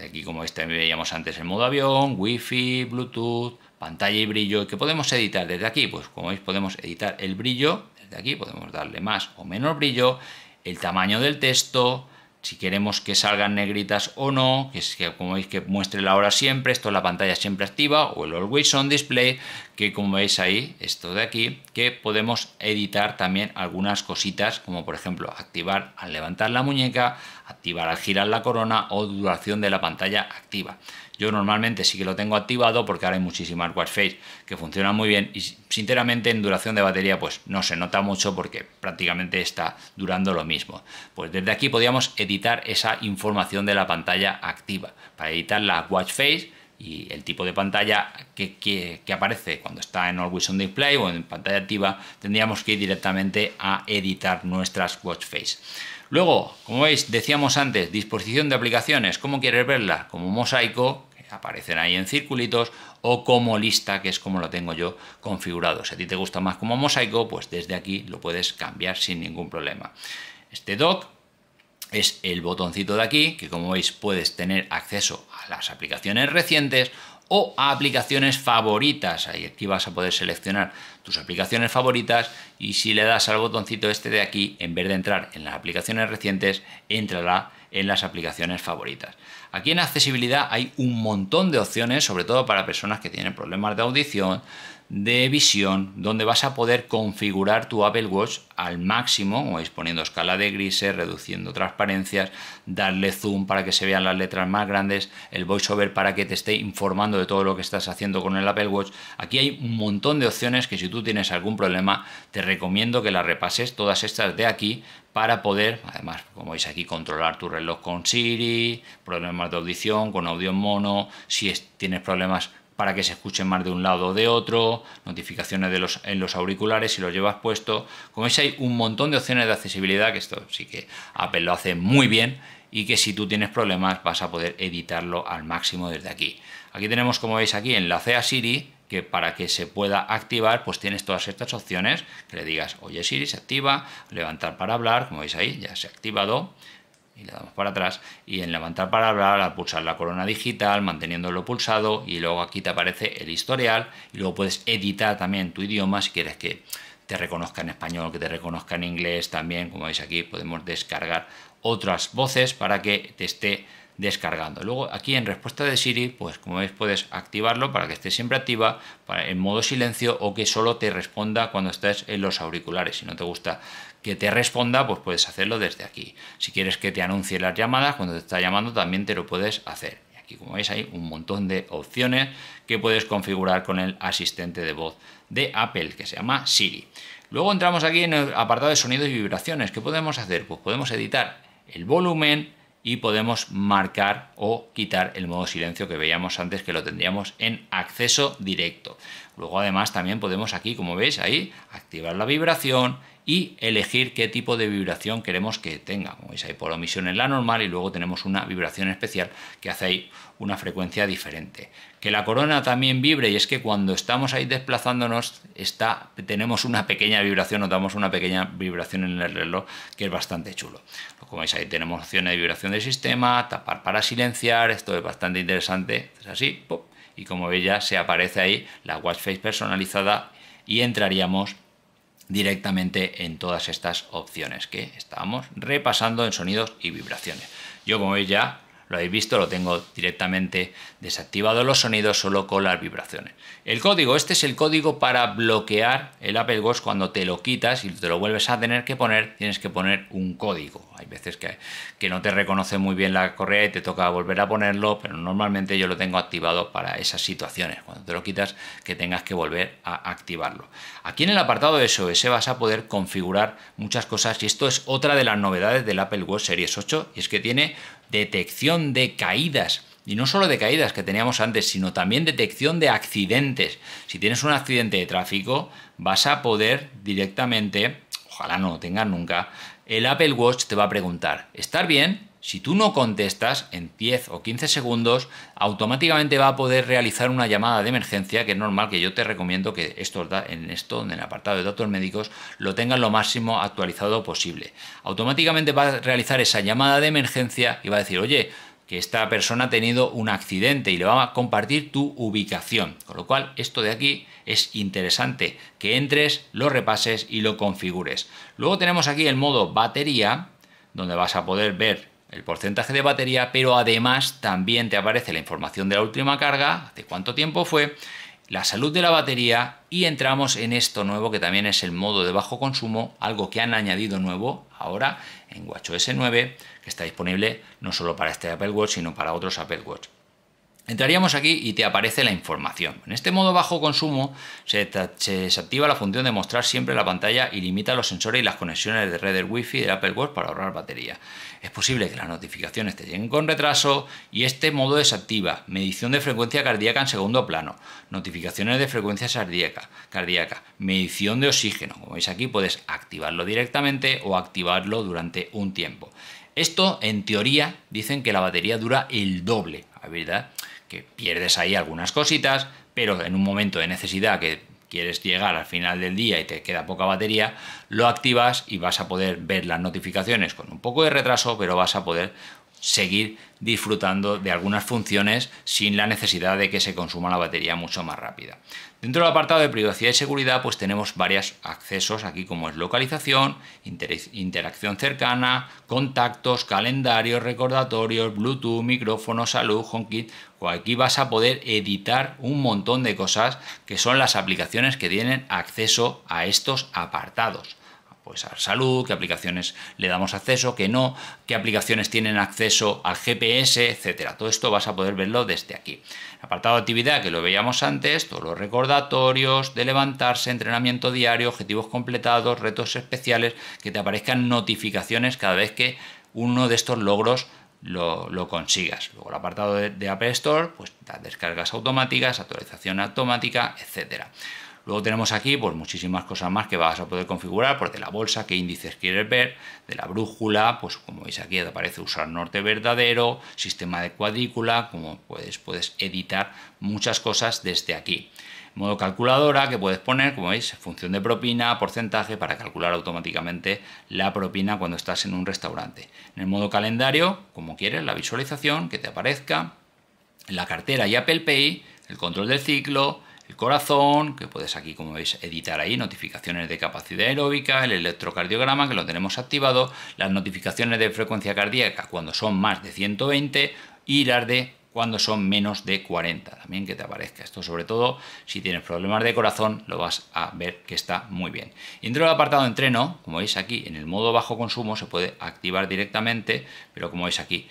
Aquí como este veíamos antes el modo avión, wifi, bluetooth, pantalla y brillo que podemos editar desde aquí. Pues como veis podemos editar el brillo, desde aquí podemos darle más o menos brillo, el tamaño del texto, si queremos que salgan negritas o no, que, es que como veis que muestre la hora siempre, esto es la pantalla siempre activa o el always on display, que como veis ahí, esto de aquí, que podemos editar también algunas cositas como por ejemplo activar al levantar la muñeca, activar al girar la corona o duración de la pantalla activa. Yo normalmente sí que lo tengo activado porque ahora hay muchísimas face que funcionan muy bien y sinceramente en duración de batería pues no se nota mucho porque prácticamente está durando lo mismo. Pues desde aquí podríamos editar esa información de la pantalla activa para editar la face y el tipo de pantalla que, que, aparece cuando está en Always on Display o en pantalla activa, tendríamos que ir directamente a editar nuestras watch face. Luego, como veis, decíamos antes, disposición de aplicaciones, ¿cómo quieres verla? Como mosaico, que aparecen ahí en circulitos, o como lista, que es como lo tengo yo configurado. Si a ti te gusta más como mosaico, pues desde aquí lo puedes cambiar sin ningún problema. Este doc es el botoncito de aquí, que como veis puedes tener acceso a las aplicaciones recientes o a aplicaciones favoritas. Ahí aquí vas a poder seleccionar tus aplicaciones favoritas y si le das al botoncito este de aquí, en vez de entrar en las aplicaciones recientes, entrará en las aplicaciones favoritas. Aquí en accesibilidad hay un montón de opciones, sobre todo para personas que tienen problemas de audición, de visión donde vas a poder configurar tu Apple Watch al máximo, o exponiendo escala de grises, reduciendo transparencias, darle zoom para que se vean las letras más grandes, el voiceover para que te esté informando de todo lo que estás haciendo con el Apple Watch. Aquí hay un montón de opciones que si tú tienes algún problema, te recomiendo que las repases todas estas de aquí para poder, además, como veis aquí, controlar tu reloj con Siri, problemas de audición, con audio en mono, si tienes problemas para que se escuchen más de un lado o de otro, notificaciones de los, en los auriculares si los llevas puesto. Como veis hay un montón de opciones de accesibilidad, que esto sí que Apple lo hace muy bien y que si tú tienes problemas vas a poder editarlo al máximo desde aquí. Aquí tenemos, como veis aquí, enlace a Siri, que para que se pueda activar, pues tienes todas estas opciones, que le digas, oye Siri, se activa, levantar para hablar, como veis ahí, ya se ha activado, y le damos para atrás y en levantar para hablar al pulsar la corona digital manteniéndolo pulsado y luego aquí te aparece el historial y luego puedes editar también tu idioma si quieres que te reconozca en español, que te reconozca en inglés también, como veis aquí podemos descargar otras voces para que te esté descargando. Luego aquí en respuesta de Siri, pues como veis puedes activarlo para que esté siempre activa, en modo silencio o que solo te responda cuando estés en los auriculares. Si no te gusta que te responda, pues puedes hacerlo desde aquí. Si quieres que te anuncie las llamadas, cuando te está llamando también te lo puedes hacer. Y aquí como veis hay un montón de opciones que puedes configurar con el asistente de voz de Apple que se llama Siri. Luego entramos aquí en el apartado de sonidos y vibraciones. ¿Qué podemos hacer? Pues podemos editar el volumen, y podemos marcar o quitar el modo silencio que veíamos antes que lo tendríamos en acceso directo. Luego además también podemos aquí, como veis ahí, activar la vibración y elegir qué tipo de vibración queremos que tenga. Como veis, ahí por omisión en la normal y luego tenemos una vibración especial que hace ahí una frecuencia diferente. Que la corona también vibre y es que cuando estamos ahí desplazándonos está, tenemos una pequeña vibración, notamos una pequeña vibración en el reloj que es bastante chulo. Pues como veis ahí tenemos opciones de vibración del sistema, tapar para silenciar, esto es bastante interesante, es así, y como veis ya se aparece ahí la watch face personalizada y entraríamos directamente en todas estas opciones que estábamos repasando en sonidos y vibraciones. Yo como veis ya lo habéis visto, lo tengo directamente desactivado los sonidos solo con las vibraciones. El código, este es el código para bloquear el Apple Watch cuando te lo quitas y te lo vuelves a tener que poner, tienes que poner un código. Hay veces que, no te reconoce muy bien la correa y te toca volver a ponerlo, pero normalmente yo lo tengo activado para esas situaciones, cuando te lo quitas que tengas que volver a activarlo. Aquí en el apartado de SOS vas a poder configurar muchas cosas y esto es otra de las novedades del Apple Watch Series 8 y es que tiene detección de caídas. Y no solo de caídas que teníamos antes, sino también detección de accidentes. Si tienes un accidente de tráfico, vas a poder directamente, ojalá no lo tengas nunca, el Apple Watch te va a preguntar, estar bien? Si tú no contestas en 10 o 15 segundos, automáticamente va a poder realizar una llamada de emergencia, que es normal que yo te recomiendo que esto, en esto, en el apartado de datos médicos, lo tengas lo máximo actualizado posible. Automáticamente va a realizar esa llamada de emergencia y va a decir, oye, que esta persona ha tenido un accidente y le va a compartir tu ubicación. Con lo cual, esto de aquí es interesante que entres, lo repases y lo configures. Luego tenemos aquí el modo batería, donde vas a poder ver el porcentaje de batería, pero además también te aparece la información de la última carga, de cuánto tiempo fue, la salud de la batería y entramos en esto nuevo que también es el modo de bajo consumo, algo que han añadido nuevo ahora en WatchOS 9, que está disponible no solo para este Apple Watch, sino para otros Apple Watch. Entraríamos aquí y te aparece la información. En este modo bajo consumo se, desactiva la función de mostrar siempre la pantalla y limita los sensores y las conexiones de red del Wi-Fi de Apple Watch para ahorrar batería. Es posible que las notificaciones te lleguen con retraso y este modo desactiva medición de frecuencia cardíaca en segundo plano, notificaciones de frecuencia cardíaca, cardíaca medición de oxígeno. Como veis aquí puedes activarlo directamente o activarlo durante un tiempo. Esto en teoría dicen que la batería dura el doble, ¿verdad? pierdes ahí algunas cositas, pero en un momento de necesidad que quieres llegar al final del día y te queda poca batería, lo activas y vas a poder ver las notificaciones con un poco de retraso, pero vas a poder seguir disfrutando de algunas funciones sin la necesidad de que se consuma la batería mucho más rápida. Dentro del apartado de privacidad y seguridad, pues tenemos varios accesos aquí, como es localización, interacción cercana, contactos, calendarios, recordatorios, Bluetooth, micrófono, salud, HomeKit. O aquí vas a poder editar un montón de cosas que son las aplicaciones que tienen acceso a estos apartados pues a salud, qué aplicaciones le damos acceso, qué no, qué aplicaciones tienen acceso al GPS, etcétera. Todo esto vas a poder verlo desde aquí. apartado de actividad que lo veíamos antes, todos los recordatorios de levantarse, entrenamiento diario, objetivos completados, retos especiales, que te aparezcan notificaciones cada vez que uno de estos logros lo, consigas. Luego el apartado de, Apple App Store, pues las descargas automáticas, actualización automática, etcétera. Luego tenemos aquí pues, muchísimas cosas más que vas a poder configurar, porque de la bolsa, qué índices quieres ver, de la brújula, pues como veis aquí aparece usar norte verdadero, sistema de cuadrícula, como puedes, puedes editar muchas cosas desde aquí. Modo calculadora que puedes poner, como veis, función de propina, porcentaje, para calcular automáticamente la propina cuando estás en un restaurante. En el modo calendario, como quieres, la visualización que te aparezca, la cartera y Apple Pay, el control del ciclo, el corazón, que puedes aquí, como veis, editar ahí, notificaciones de capacidad aeróbica, el electrocardiograma, que lo tenemos activado, las notificaciones de frecuencia cardíaca cuando son más de 120 y las de cuando son menos de 40, también que te aparezca. Esto sobre todo si tienes problemas de corazón lo vas a ver que está muy bien. Dentro del apartado entreno, como veis aquí en el modo bajo consumo se puede activar directamente, pero como veis aquí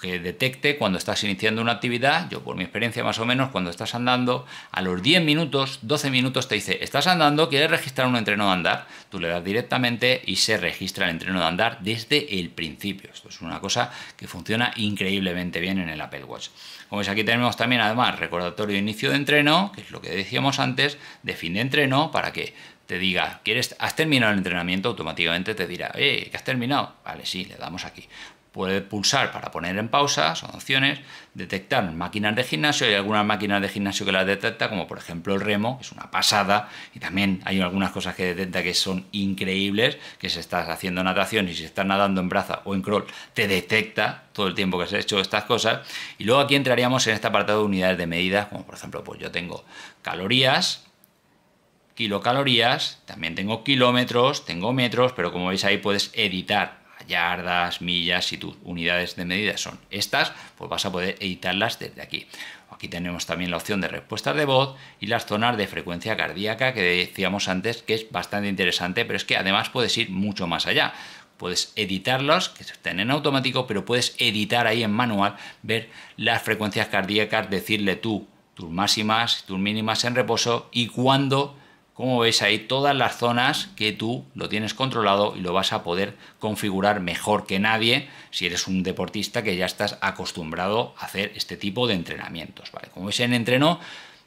que detecte cuando estás iniciando una actividad, yo por mi experiencia más o menos, cuando estás andando, a los 10 minutos, 12 minutos te dice, estás andando, quieres registrar un entreno de andar, tú le das directamente y se registra el entreno de andar desde el principio. Esto es una cosa que funciona increíblemente bien en el Apple Watch. Como veis aquí tenemos también además recordatorio de inicio de entreno, que es lo que decíamos antes, de fin de entreno, para que te diga, ¿quieres, ¿has terminado el entrenamiento? Automáticamente te dirá, eh, que has terminado. Vale, sí, le damos aquí. Puedes pulsar para poner en pausa, son opciones, detectar máquinas de gimnasio, hay algunas máquinas de gimnasio que las detecta, como por ejemplo el remo, que es una pasada, y también hay algunas cosas que detecta que son increíbles, que si estás haciendo natación y si estás nadando en braza o en crawl, te detecta todo el tiempo que has hecho estas cosas, y luego aquí entraríamos en este apartado de unidades de medidas, como por ejemplo, pues yo tengo calorías, kilocalorías, también tengo kilómetros, tengo metros, pero como veis ahí puedes editar yardas, millas, y tus unidades de medida son estas, pues vas a poder editarlas desde aquí. Aquí tenemos también la opción de respuestas de voz y las zonas de frecuencia cardíaca que decíamos antes que es bastante interesante, pero es que además puedes ir mucho más allá. Puedes editarlos, que estén en automático, pero puedes editar ahí en manual, ver las frecuencias cardíacas, decirle tú tus máximas, tus mínimas en reposo y cuándo como veis ahí todas las zonas que tú lo tienes controlado y lo vas a poder configurar mejor que nadie si eres un deportista que ya estás acostumbrado a hacer este tipo de entrenamientos. Como veis en entreno,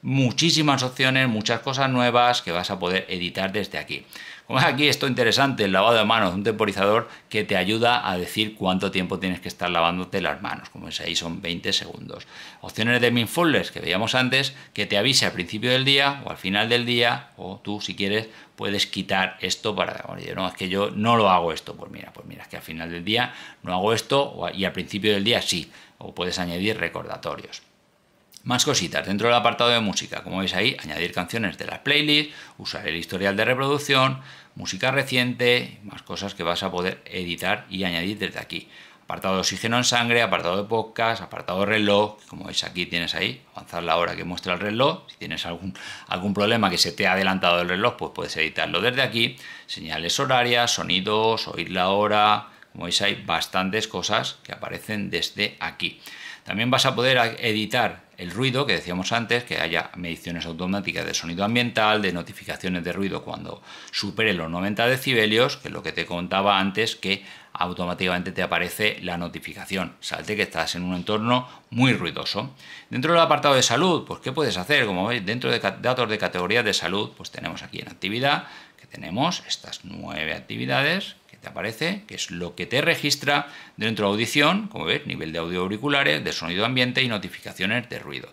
muchísimas opciones, muchas cosas nuevas que vas a poder editar desde aquí. Como pues aquí esto interesante, el lavado de manos, un temporizador que te ayuda a decir cuánto tiempo tienes que estar lavándote las manos, como es ahí son 20 segundos. Opciones de mindfulness que veíamos antes, que te avise al principio del día o al final del día, o tú si quieres puedes quitar esto para no es que yo no lo hago esto pues mira pues mira es que al final del día no hago esto y al principio del día sí o puedes añadir recordatorios más cositas, dentro del apartado de música, como veis ahí, añadir canciones de las playlists, usar el historial de reproducción, música reciente, más cosas que vas a poder editar y añadir desde aquí. Apartado de oxígeno en sangre, apartado de podcast, apartado de reloj, como veis aquí tienes ahí, avanzar la hora que muestra el reloj, si tienes algún, algún problema que se te ha adelantado el reloj, pues puedes editarlo desde aquí, señales horarias, sonidos, oír la hora, como veis hay bastantes cosas que aparecen desde aquí. También vas a poder editar el ruido que decíamos antes, que haya mediciones automáticas de sonido ambiental, de notificaciones de ruido cuando supere los 90 decibelios, que es lo que te contaba antes, que automáticamente te aparece la notificación. Salte que estás en un entorno muy ruidoso. Dentro del apartado de salud, pues ¿qué puedes hacer? Como veis, dentro de datos de categorías de salud, pues tenemos aquí en actividad, que tenemos estas nueve actividades te aparece, que es lo que te registra dentro de audición, como ves, nivel de audio auriculares, de sonido ambiente y notificaciones de ruido.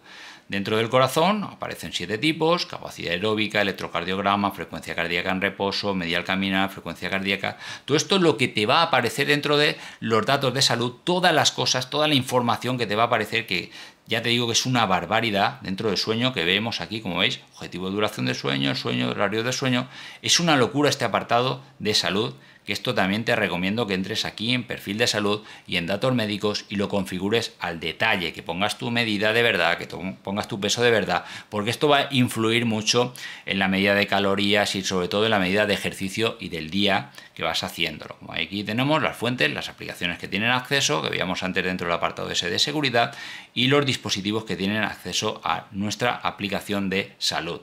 Dentro del corazón aparecen siete tipos, capacidad aeróbica, electrocardiograma, frecuencia cardíaca en reposo, medial caminar, frecuencia cardíaca. Todo esto es lo que te va a aparecer dentro de los datos de salud, todas las cosas, toda la información que te va a aparecer que ya te digo que es una barbaridad dentro del sueño que vemos aquí, como veis, objetivo de duración de sueño, sueño, horario de sueño. Es una locura este apartado de salud que esto también te recomiendo que entres aquí en perfil de salud y en datos médicos y lo configures al detalle, que pongas tu medida de verdad, que pongas tu peso de verdad, porque esto va a influir mucho en la medida de calorías y sobre todo en la medida de ejercicio y del día que vas haciéndolo. aquí tenemos las fuentes, las aplicaciones que tienen acceso, que veíamos antes dentro del apartado S de seguridad, y los dispositivos que tienen acceso a nuestra aplicación de salud.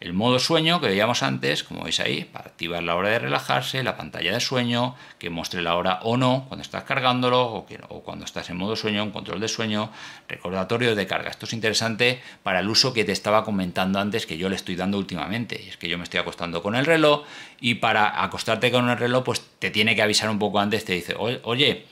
El modo sueño que veíamos antes, como veis ahí, para activar la hora de relajarse, la pantalla de sueño, que muestre la hora o no cuando estás cargándolo o, cuando estás en modo sueño, un control de sueño, recordatorio de carga. Esto es interesante para el uso que te estaba comentando antes que yo le estoy dando últimamente. Es que yo me estoy acostando con el reloj y para acostarte con el reloj pues te tiene que avisar un poco antes, te dice, oye,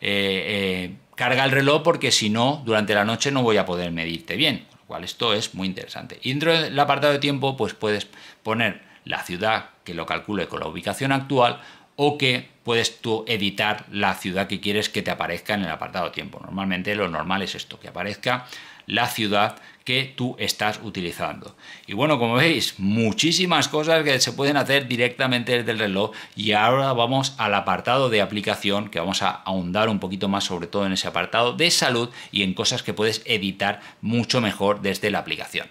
eh, eh, carga el reloj porque si no, durante la noche no voy a poder medirte bien esto es muy interesante. Y dentro del apartado de tiempo, pues puedes poner la ciudad que lo calcule con la ubicación actual o que puedes tú editar la ciudad que quieres que te aparezca en el apartado de tiempo. Normalmente lo normal es esto, que aparezca la ciudad que tú estás utilizando. Y bueno, como veis, muchísimas cosas que se pueden hacer directamente desde el reloj y ahora vamos al apartado de aplicación que vamos a ahondar un poquito más sobre todo en ese apartado de salud y en cosas que puedes editar mucho mejor desde la aplicación.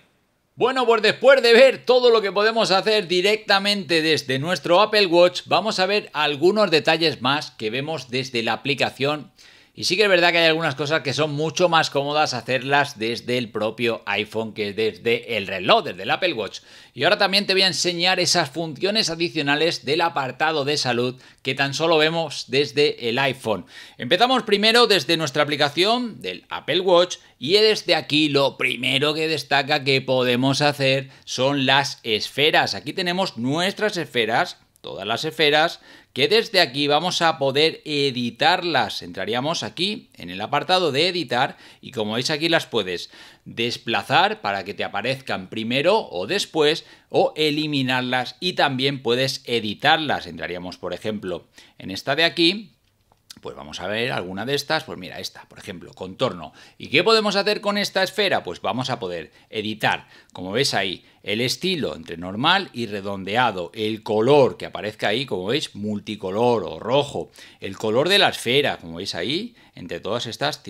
Bueno, pues después de ver todo lo que podemos hacer directamente desde nuestro Apple Watch, vamos a ver algunos detalles más que vemos desde la aplicación y sí que es verdad que hay algunas cosas que son mucho más cómodas hacerlas desde el propio iPhone que desde el reloj, desde el Apple Watch. Y ahora también te voy a enseñar esas funciones adicionales del apartado de salud que tan solo vemos desde el iPhone. Empezamos primero desde nuestra aplicación del Apple Watch y desde aquí lo primero que destaca que podemos hacer son las esferas. Aquí tenemos nuestras esferas, todas las esferas que desde aquí vamos a poder editarlas. Entraríamos aquí en el apartado de editar y como veis aquí las puedes desplazar para que te aparezcan primero o después o eliminarlas y también puedes editarlas. Entraríamos por ejemplo en esta de aquí pues vamos a ver alguna de estas, pues mira esta, por ejemplo, contorno. ¿Y qué podemos hacer con esta esfera? Pues vamos a poder editar, como ves ahí, el estilo entre normal y redondeado. El color que aparezca ahí, como veis, multicolor o rojo. El color de la esfera, como veis ahí, entre todas estas,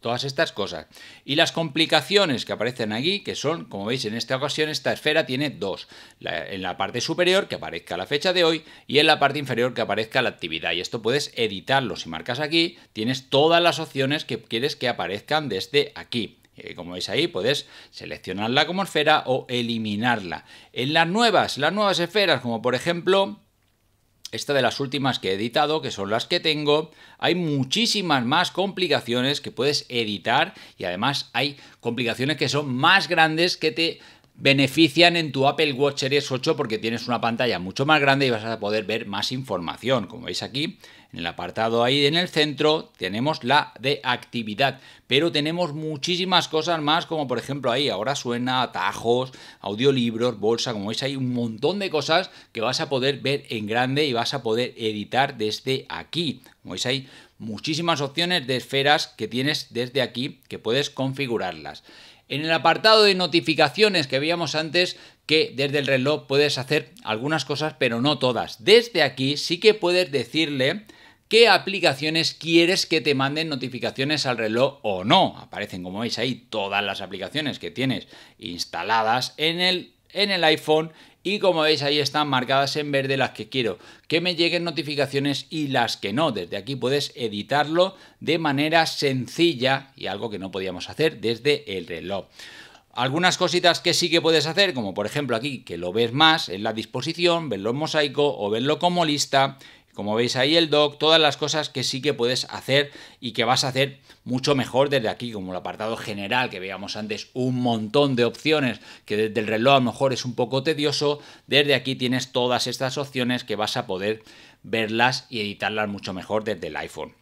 todas estas cosas. Y las complicaciones que aparecen aquí, que son, como veis en esta ocasión, esta esfera tiene dos. en la parte superior, que aparezca la fecha de hoy, y en la parte inferior, que aparezca la actividad. Y esto puedes editarlo. Si marcas aquí, tienes todas las opciones que quieres que aparezcan desde aquí. Eh, como veis ahí, puedes seleccionarla como esfera o eliminarla. En las nuevas, las nuevas esferas, como por ejemplo esta de las últimas que he editado, que son las que tengo, hay muchísimas más complicaciones que puedes editar y además hay complicaciones que son más grandes que te benefician en tu Apple Watch Series 8 porque tienes una pantalla mucho más grande y vas a poder ver más información. Como veis aquí, en el apartado ahí en el centro tenemos la de actividad, pero tenemos muchísimas cosas más como por ejemplo ahí ahora suena, atajos, audiolibros, bolsa, como veis hay un montón de cosas que vas a poder ver en grande y vas a poder editar desde aquí. Como veis hay muchísimas opciones de esferas que tienes desde aquí que puedes configurarlas en el apartado de notificaciones que veíamos antes, que desde el reloj puedes hacer algunas cosas, pero no todas. Desde aquí sí que puedes decirle qué aplicaciones quieres que te manden notificaciones al reloj o no. Aparecen, como veis ahí, todas las aplicaciones que tienes instaladas en el, en el iPhone y como veis ahí están marcadas en verde las que quiero que me lleguen notificaciones y las que no. Desde aquí puedes editarlo de manera sencilla y algo que no podíamos hacer desde el reloj. Algunas cositas que sí que puedes hacer, como por ejemplo aquí que lo ves más en la disposición, verlo en mosaico o verlo como lista como veis ahí el doc, todas las cosas que sí que puedes hacer y que vas a hacer mucho mejor desde aquí, como el apartado general que veíamos antes, un montón de opciones que desde el reloj a lo mejor es un poco tedioso, desde aquí tienes todas estas opciones que vas a poder verlas y editarlas mucho mejor desde el iPhone.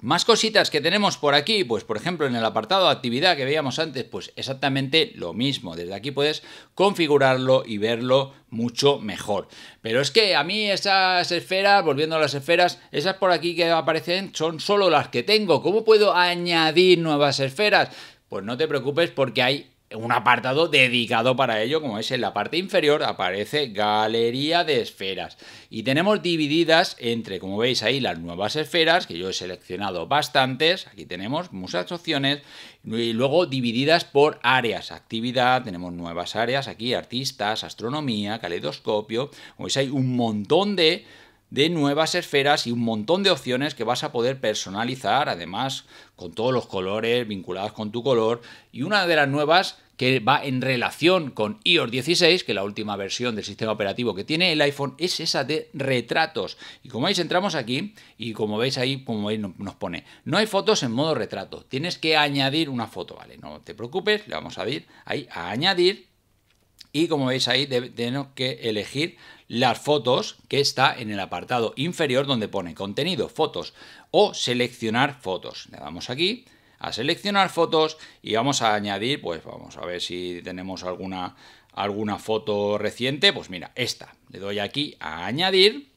Más cositas que tenemos por aquí, pues por ejemplo en el apartado de actividad que veíamos antes, pues exactamente lo mismo. Desde aquí puedes configurarlo y verlo mucho mejor. Pero es que a mí esas esferas, volviendo a las esferas, esas por aquí que aparecen son solo las que tengo. ¿Cómo puedo añadir nuevas esferas? Pues no te preocupes porque hay un apartado dedicado para ello, como es en la parte inferior, aparece galería de esferas. Y tenemos divididas entre, como veis ahí, las nuevas esferas, que yo he seleccionado bastantes, aquí tenemos muchas opciones, y luego divididas por áreas, actividad, tenemos nuevas áreas aquí, artistas, astronomía, caleidoscopio, como veis hay un montón de de nuevas esferas y un montón de opciones que vas a poder personalizar, además con todos los colores vinculados con tu color. Y una de las nuevas que va en relación con iOS 16, que es la última versión del sistema operativo que tiene el iPhone, es esa de retratos. Y como veis, entramos aquí y como veis ahí, como nos pone, no hay fotos en modo retrato, tienes que añadir una foto, ¿vale? No te preocupes, le vamos a ir ahí a añadir y como veis ahí tenemos que elegir las fotos que está en el apartado inferior donde pone contenido, fotos o seleccionar fotos. Le damos aquí a seleccionar fotos y vamos a añadir, pues vamos a ver si tenemos alguna, alguna foto reciente, pues mira, esta. Le doy aquí a añadir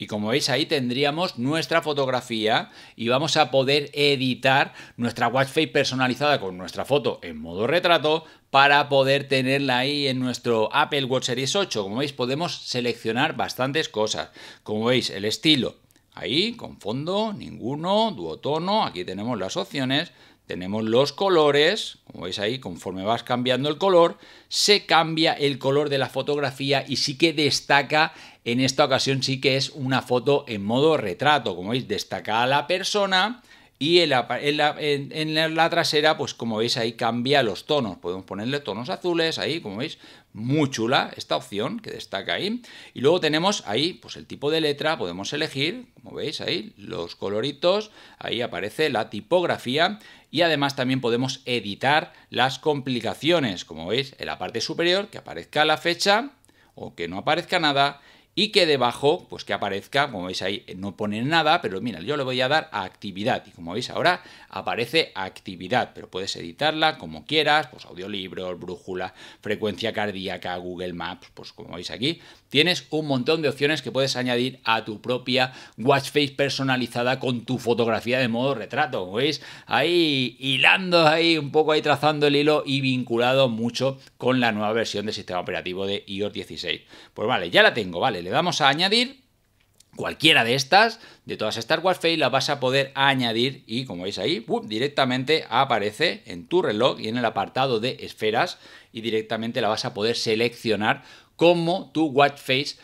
y como veis ahí tendríamos nuestra fotografía y vamos a poder editar nuestra watch face personalizada con nuestra foto en modo retrato para poder tenerla ahí en nuestro Apple Watch Series 8. Como veis podemos seleccionar bastantes cosas. Como veis el estilo ahí con fondo, ninguno, duotono, aquí tenemos las opciones. Tenemos los colores, como veis ahí, conforme vas cambiando el color, se cambia el color de la fotografía y sí que destaca en esta ocasión sí que es una foto en modo retrato, como veis, destaca a la persona y en la, trasera, pues como veis ahí cambia los tonos, podemos ponerle tonos azules ahí, como veis, muy chula esta opción que destaca ahí. Y luego tenemos ahí, pues el tipo de letra, podemos elegir, como veis ahí, los coloritos, ahí aparece la tipografía y además también podemos editar las complicaciones, como veis, en la parte superior, que aparezca la fecha o que no aparezca nada, y que debajo, pues que aparezca, como veis ahí no pone nada, pero mira, yo le voy a dar a actividad y como veis ahora aparece actividad, pero puedes editarla como quieras, pues audiolibros, brújula, frecuencia cardíaca, Google Maps, pues como veis aquí, tienes un montón de opciones que puedes añadir a tu propia watch face personalizada con tu fotografía de modo retrato. Como ¿Veis? Ahí hilando, ahí un poco ahí trazando el hilo y vinculado mucho con la nueva versión del sistema operativo de iOS 16. Pues vale, ya la tengo, vale, le damos a añadir cualquiera de estas, de todas estas watch face, la vas a poder añadir y como veis ahí, directamente aparece en tu reloj y en el apartado de esferas y directamente la vas a poder seleccionar como tu face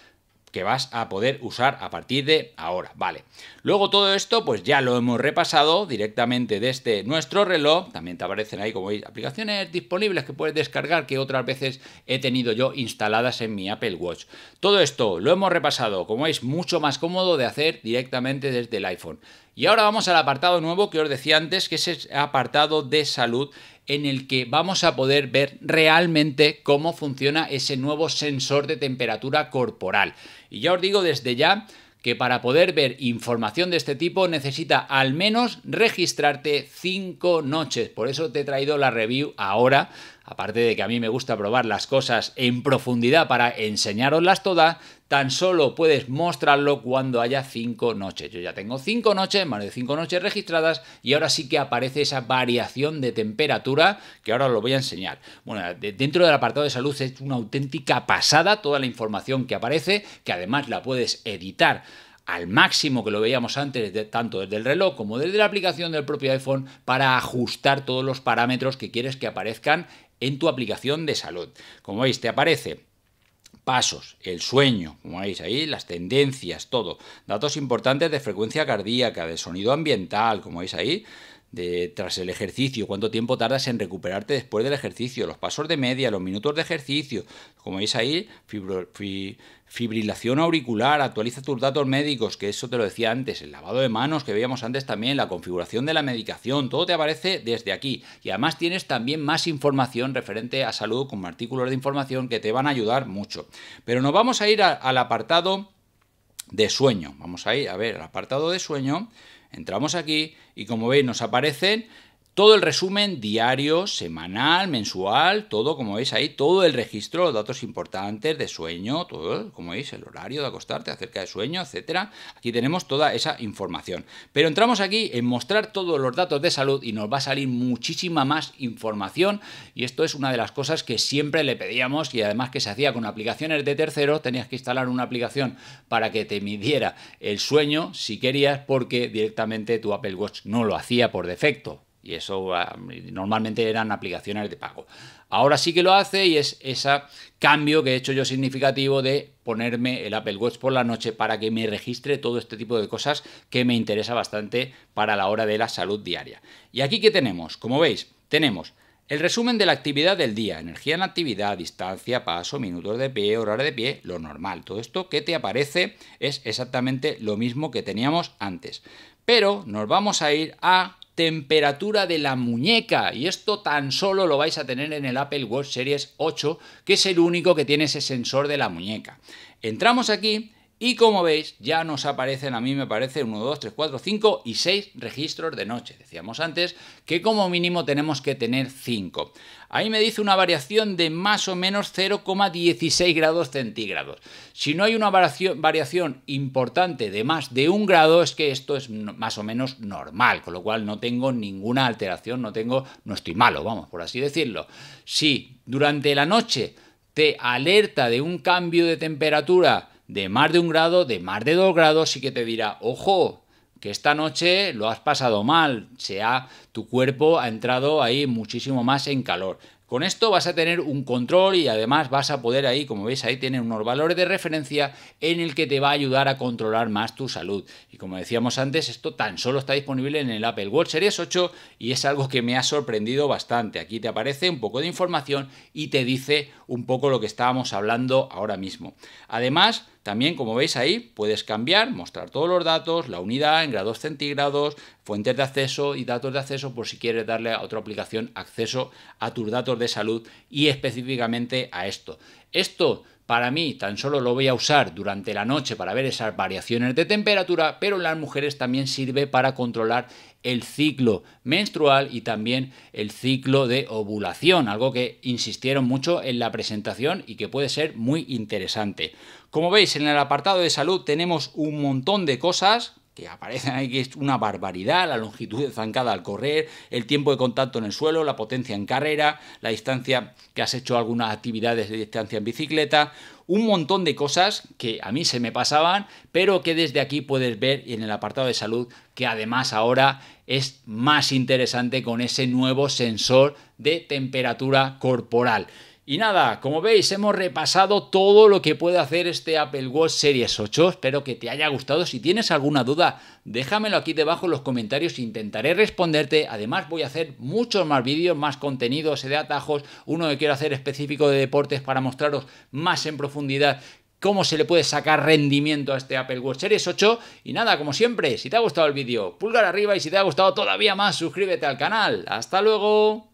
que vas a poder usar a partir de ahora, ¿vale? Luego todo esto, pues ya lo hemos repasado directamente desde nuestro reloj, también te aparecen ahí, como veis, aplicaciones disponibles que puedes descargar que otras veces he tenido yo instaladas en mi Apple Watch. Todo esto lo hemos repasado, como veis, mucho más cómodo de hacer directamente desde el iPhone. Y ahora vamos al apartado nuevo que os decía antes, que es el apartado de salud, en el que vamos a poder ver realmente cómo funciona ese nuevo sensor de temperatura corporal. Y ya os digo desde ya que para poder ver información de este tipo necesita al menos registrarte 5 noches. Por eso te he traído la review ahora. Aparte de que a mí me gusta probar las cosas en profundidad para enseñaroslas todas, tan solo puedes mostrarlo cuando haya cinco noches. Yo ya tengo cinco noches, más de cinco noches registradas, y ahora sí que aparece esa variación de temperatura que ahora os lo voy a enseñar. Bueno, dentro del apartado de salud es una auténtica pasada toda la información que aparece, que además la puedes editar al máximo que lo veíamos antes, tanto desde el reloj como desde la aplicación del propio iPhone, para ajustar todos los parámetros que quieres que aparezcan en tu aplicación de salud. Como veis, te aparece pasos, el sueño, como veis ahí, las tendencias, todo. Datos importantes de frecuencia cardíaca, de sonido ambiental, como veis ahí, de tras el ejercicio, cuánto tiempo tardas en recuperarte después del ejercicio, los pasos de media, los minutos de ejercicio, como veis ahí, fibro, Fibrilación auricular, actualiza tus datos médicos, que eso te lo decía antes, el lavado de manos que veíamos antes también, la configuración de la medicación, todo te aparece desde aquí. Y además tienes también más información referente a salud con artículos de información que te van a ayudar mucho. Pero nos vamos a ir al apartado de sueño. Vamos a ir a ver al apartado de sueño. Entramos aquí y como veis nos aparecen todo el resumen diario, semanal, mensual, todo, como veis ahí, todo el registro, los datos importantes de sueño, todo, como veis, el horario de acostarte acerca de sueño, etcétera. Aquí tenemos toda esa información. Pero entramos aquí en mostrar todos los datos de salud y nos va a salir muchísima más información. Y esto es una de las cosas que siempre le pedíamos y además que se hacía con aplicaciones de terceros. Tenías que instalar una aplicación para que te midiera el sueño si querías, porque directamente tu Apple Watch no lo hacía por defecto y eso normalmente eran aplicaciones de pago. Ahora sí que lo hace y es ese cambio que he hecho yo significativo de ponerme el Apple Watch por la noche para que me registre todo este tipo de cosas que me interesa bastante para la hora de la salud diaria. Y aquí que tenemos, como veis, tenemos el resumen de la actividad del día, energía en la actividad, distancia, paso, minutos de pie, hora de pie, lo normal. Todo esto que te aparece es exactamente lo mismo que teníamos antes. Pero nos vamos a ir a temperatura de la muñeca. Y esto tan solo lo vais a tener en el Apple Watch Series 8, que es el único que tiene ese sensor de la muñeca. Entramos aquí y como veis, ya nos aparecen, a mí me parece, 1, 2, 3, 4, 5 y 6 registros de noche. Decíamos antes que como mínimo tenemos que tener 5. Ahí me dice una variación de más o menos 0,16 grados centígrados. Si no hay una variación importante de más de un grado, es que esto es más o menos normal, con lo cual no tengo ninguna alteración, no tengo, no estoy malo, vamos, por así decirlo. Si durante la noche te alerta de un cambio de temperatura, de más de un grado, de más de dos grados, sí que te dirá, ojo, que esta noche lo has pasado mal, sea tu cuerpo ha entrado ahí muchísimo más en calor. Con esto vas a tener un control y además vas a poder ahí, como veis ahí tener unos valores de referencia en el que te va a ayudar a controlar más tu salud. Y como decíamos antes, esto tan solo está disponible en el Apple Watch Series 8 y es algo que me ha sorprendido bastante. Aquí te aparece un poco de información y te dice un poco lo que estábamos hablando ahora mismo. Además, también, como veis ahí, puedes cambiar, mostrar todos los datos, la unidad en grados centígrados, fuentes de acceso y datos de acceso por si quieres darle a otra aplicación acceso a tus datos de salud y específicamente a esto. Esto para mí tan solo lo voy a usar durante la noche para ver esas variaciones de temperatura, pero en las mujeres también sirve para controlar el ciclo menstrual y también el ciclo de ovulación, algo que insistieron mucho en la presentación y que puede ser muy interesante. Como veis, en el apartado de salud tenemos un montón de cosas que aparecen ahí, que es una barbaridad, la longitud de zancada al correr, el tiempo de contacto en el suelo, la potencia en carrera, la distancia que has hecho algunas actividades de distancia en bicicleta, un montón de cosas que a mí se me pasaban, pero que desde aquí puedes ver en el apartado de salud, que además ahora es más interesante con ese nuevo sensor de temperatura corporal. Y nada, como veis, hemos repasado todo lo que puede hacer este Apple Watch Series 8. Espero que te haya gustado. Si tienes alguna duda, déjamelo aquí debajo en los comentarios. Intentaré responderte. Además, voy a hacer muchos más vídeos, más contenidos de atajos. Uno que quiero hacer específico de deportes para mostraros más en profundidad cómo se le puede sacar rendimiento a este Apple Watch Series 8. Y nada, como siempre, si te ha gustado el vídeo, pulgar arriba y si te ha gustado todavía más, suscríbete al canal. Hasta luego.